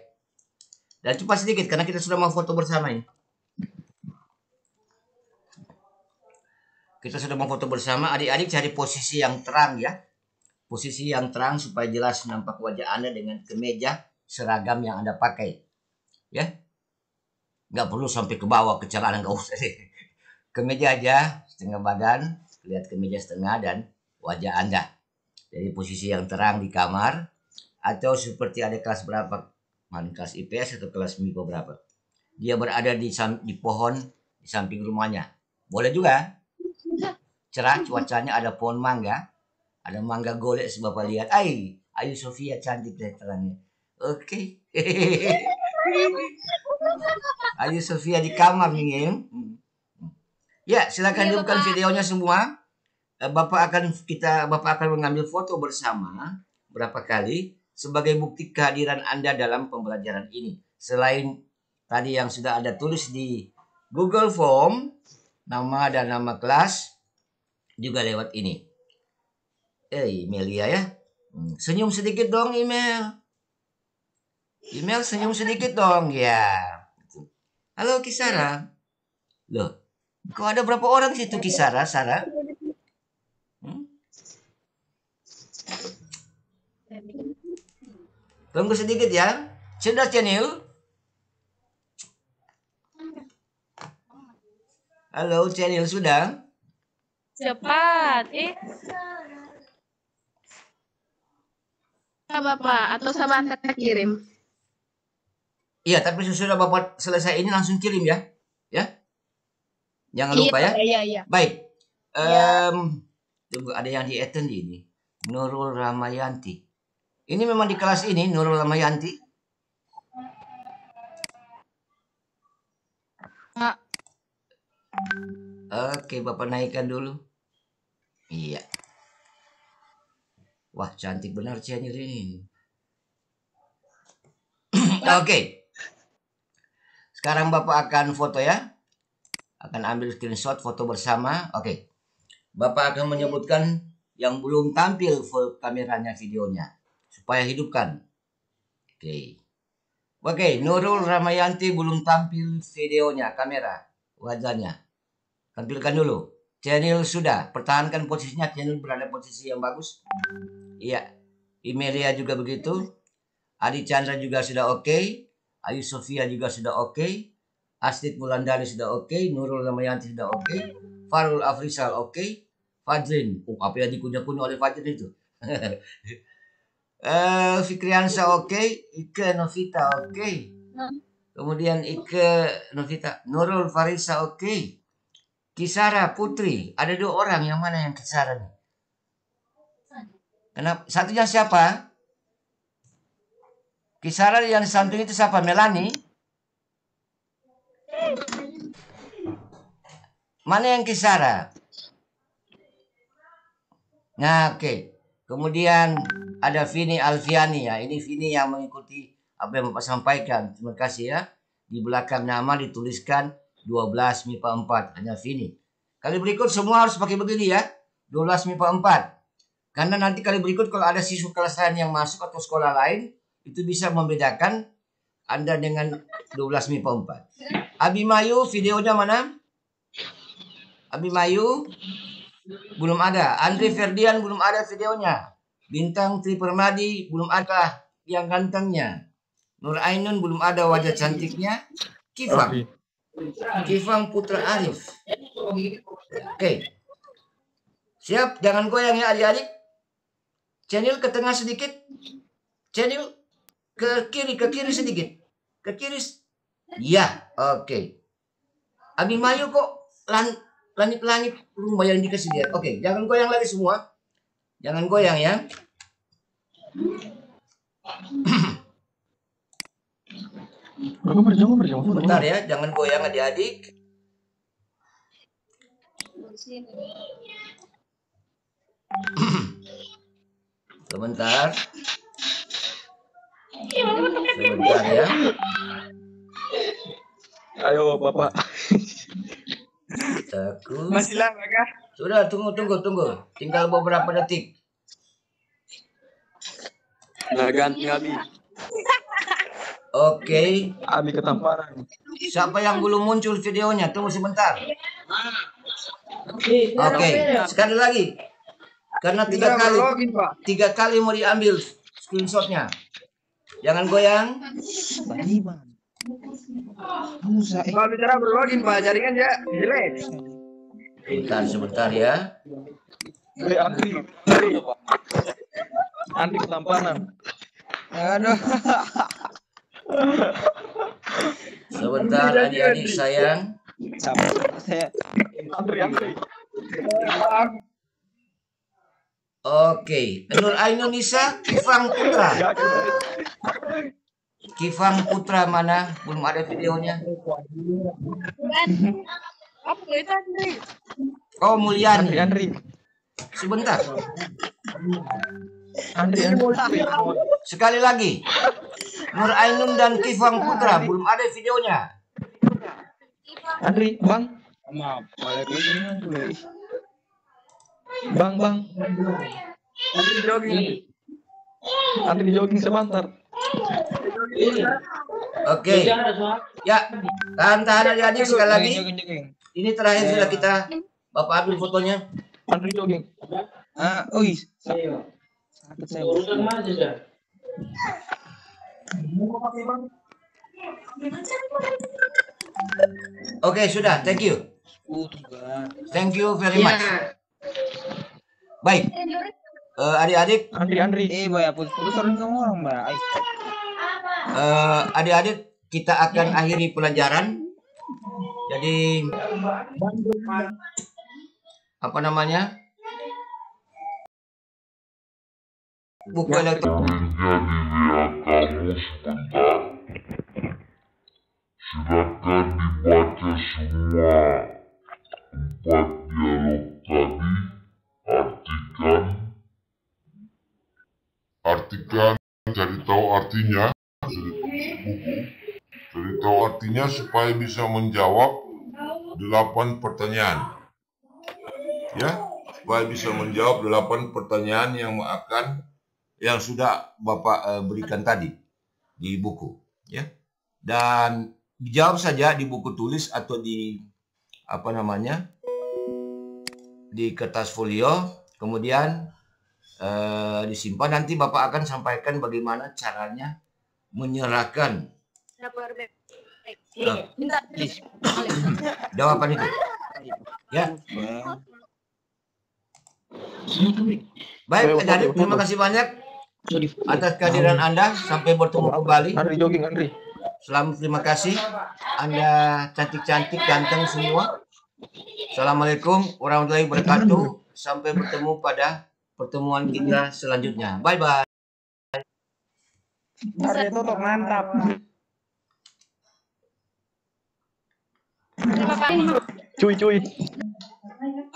Dan cepat sedikit karena kita sudah mau foto bersama ini. Kita sudah mau foto bersama. Adik-adik cari posisi yang terang ya. Posisi yang terang supaya jelas nampak wajah Anda dengan kemeja seragam yang Anda pakai. Ya nggak perlu sampai ke bawah ke celana nggak usah deh ke meja aja setengah badan lihat ke meja setengah dan wajah anda dari posisi yang terang di kamar atau seperti ada kelas berapa mana kelas IPS atau kelas MIPA berapa dia berada di di pohon di samping rumahnya boleh juga cerah cuacanya ada pohon mangga ada mangga golek bapak lihat ay ayu Sofia cantik deh terangnya oke okay. Ayu Sofia di kamar nih ya. Ya, silakan ya, videonya semua. Eh, Bapak akan kita Bapak akan mengambil foto bersama berapa kali sebagai bukti kehadiran Anda dalam pembelajaran ini. Selain tadi yang sudah ada tulis di Google Form, nama dan nama kelas juga lewat ini. Eh, Melia ya. Hmm, senyum sedikit dong email. Email senyum sedikit dong ya. Halo Kisara. Loh, kok ada berapa orang situ Kisara, Sara? Hmm? Tunggu sedikit ya. Sudah channel. Halo, channel sudah? Cepat. Eh. Bapak atau sama sahabat kirim? Iya, tapi sesudah Bapak selesai ini langsung kirim ya. Ya. Jangan iya, lupa ya. Iya, iya. iya. Baik. Iya. Um, tunggu ada yang di attend ini. Nurul Ramayanti. Ini memang di kelas ini Nurul Ramayanti? Oke, iya. Oke, Bapak naikkan dulu. Iya. Wah, cantik benar Cianir ini. Oke. Okay. Sekarang Bapak akan foto ya. Akan ambil screenshot foto bersama. Oke. Okay. Bapak akan menyebutkan yang belum tampil full kameranya videonya. Supaya hidupkan. Oke. Okay. Oke, okay, Nurul Ramayanti belum tampil videonya, kamera, wajahnya. Tampilkan dulu. Channel sudah, pertahankan posisinya, channel berada posisi yang bagus. Iya, Imelia juga begitu. Adi Chandra juga sudah oke. Okay. Ayu Sofia juga sudah oke. Okay. Astrid Mulandari sudah oke. Okay. Nurul Namayanti sudah oke. Okay. Farul Afrizal oke. Okay. Fadlin. Oh, apa yang dikunyah-kunyah oleh Fajrin itu? uh, Fikriansa oke. Okay. Ike Novita oke. Okay. Kemudian Ike Novita. Nurul Farisa oke. Okay. Kisara Putri. Ada dua orang. Yang mana yang Kisara nih? Kenapa? Satunya siapa? Kisara yang disanting itu siapa? Melani? Mana yang Kisara? Nah, oke. Okay. Kemudian ada Vini Alfiani ya. Ini Vini yang mengikuti apa yang Bapak sampaikan. Terima kasih ya. Di belakang nama dituliskan 12 MIPA 4. Hanya Vini. Kali berikut semua harus pakai begini ya. 12 MIPA 4. Karena nanti kali berikut kalau ada siswa kelas lain yang masuk atau sekolah lain, itu bisa membedakan Anda dengan 12 MIPA 4. Abimayu videonya mana? Abimayu belum ada. Andri Ferdian belum ada videonya. Bintang Tri Permadi belum ada yang gantengnya. Nur Ainun belum ada wajah cantiknya. Kifang. Kifang Putra Arif. Oke. Siap, jangan goyang ya adik-adik. Channel ke tengah sedikit. Channel ke kiri, ke kiri sedikit. Ke kiri. Ya, oke. Okay. Abimayu kok langit-langit rumah yang dikasih lihat Oke, okay, jangan goyang lagi semua. Jangan goyang ya. Bentar ya, jangan goyang adik-adik. Sebentar. -adik. Sebentar ya. Ayo Bapak. Aku. Masih lama kah? Sudah, tunggu, tunggu, tunggu. Tinggal beberapa detik. Nah, ganti Abi. Oke. Okay. Abi ketamparan. Siapa yang belum muncul videonya? Tunggu sebentar. Oke, okay. sekali lagi. Karena tiga kali, tiga kali mau diambil screenshotnya. Jangan goyang. Bagaimana? Kalau bicara berlogin Pak, jaringan ya jelek. Bentar sebentar ya. Hey, eh, antri, antri, antri ketampanan. Aduh. Sebentar adik-adik sayang. Sama saya. Antri, antri. Oke, okay. Nur Ainunisa, Kifang Putra. Kifang Putra mana? Belum ada videonya. Oh, Mulyan, Andri, Sebentar. Sekali lagi. Nur Ainun dan Kifang Putra, belum ada videonya. Andri, Bang. Maaf, Bang, bang. Nanti jogging. Nanti di jogging sebentar. Oke. Okay. Ya, tahan-tahan aja adik sekali lagi. Ini terakhir iya. sudah kita Bapak ambil fotonya. Andri jogging. Ah, oi. Sakit saya. Urusan mana Oke, okay, sudah. Thank you. Thank you very much. Ya. Baik. Uh, adik-adik. Andri Andri. Eh, Mbak, putus-putus orang kamu orang, Mbak. Uh, adik-adik, kita akan ya. akhiri pelajaran. Jadi apa namanya? Bukan ya. elektronik. kamu Silakan dibaca semua empat dialog tadi artikan artikan cari tahu artinya dari buku cari tahu artinya supaya bisa menjawab delapan pertanyaan ya supaya bisa menjawab delapan pertanyaan yang akan yang sudah Bapak eh, berikan tadi di buku ya dan dijawab saja di buku tulis atau di apa namanya di kertas folio, kemudian eh, disimpan. Nanti Bapak akan sampaikan bagaimana caranya menyerahkan ah. iya, jawaban itu. Ya. Baik, dari, terima kasih banyak atas kehadiran Anda. Sampai bertemu kembali. Andri jogging, Andri. Selamat terima kasih. Anda cantik-cantik, ganteng semua. Assalamualaikum warahmatullahi wabarakatuh. Sampai bertemu pada pertemuan kita selanjutnya. Bye bye. Hari itu mantap. Cuy cuy.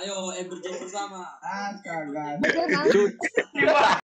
Ayo, eh, bersama. Cuy.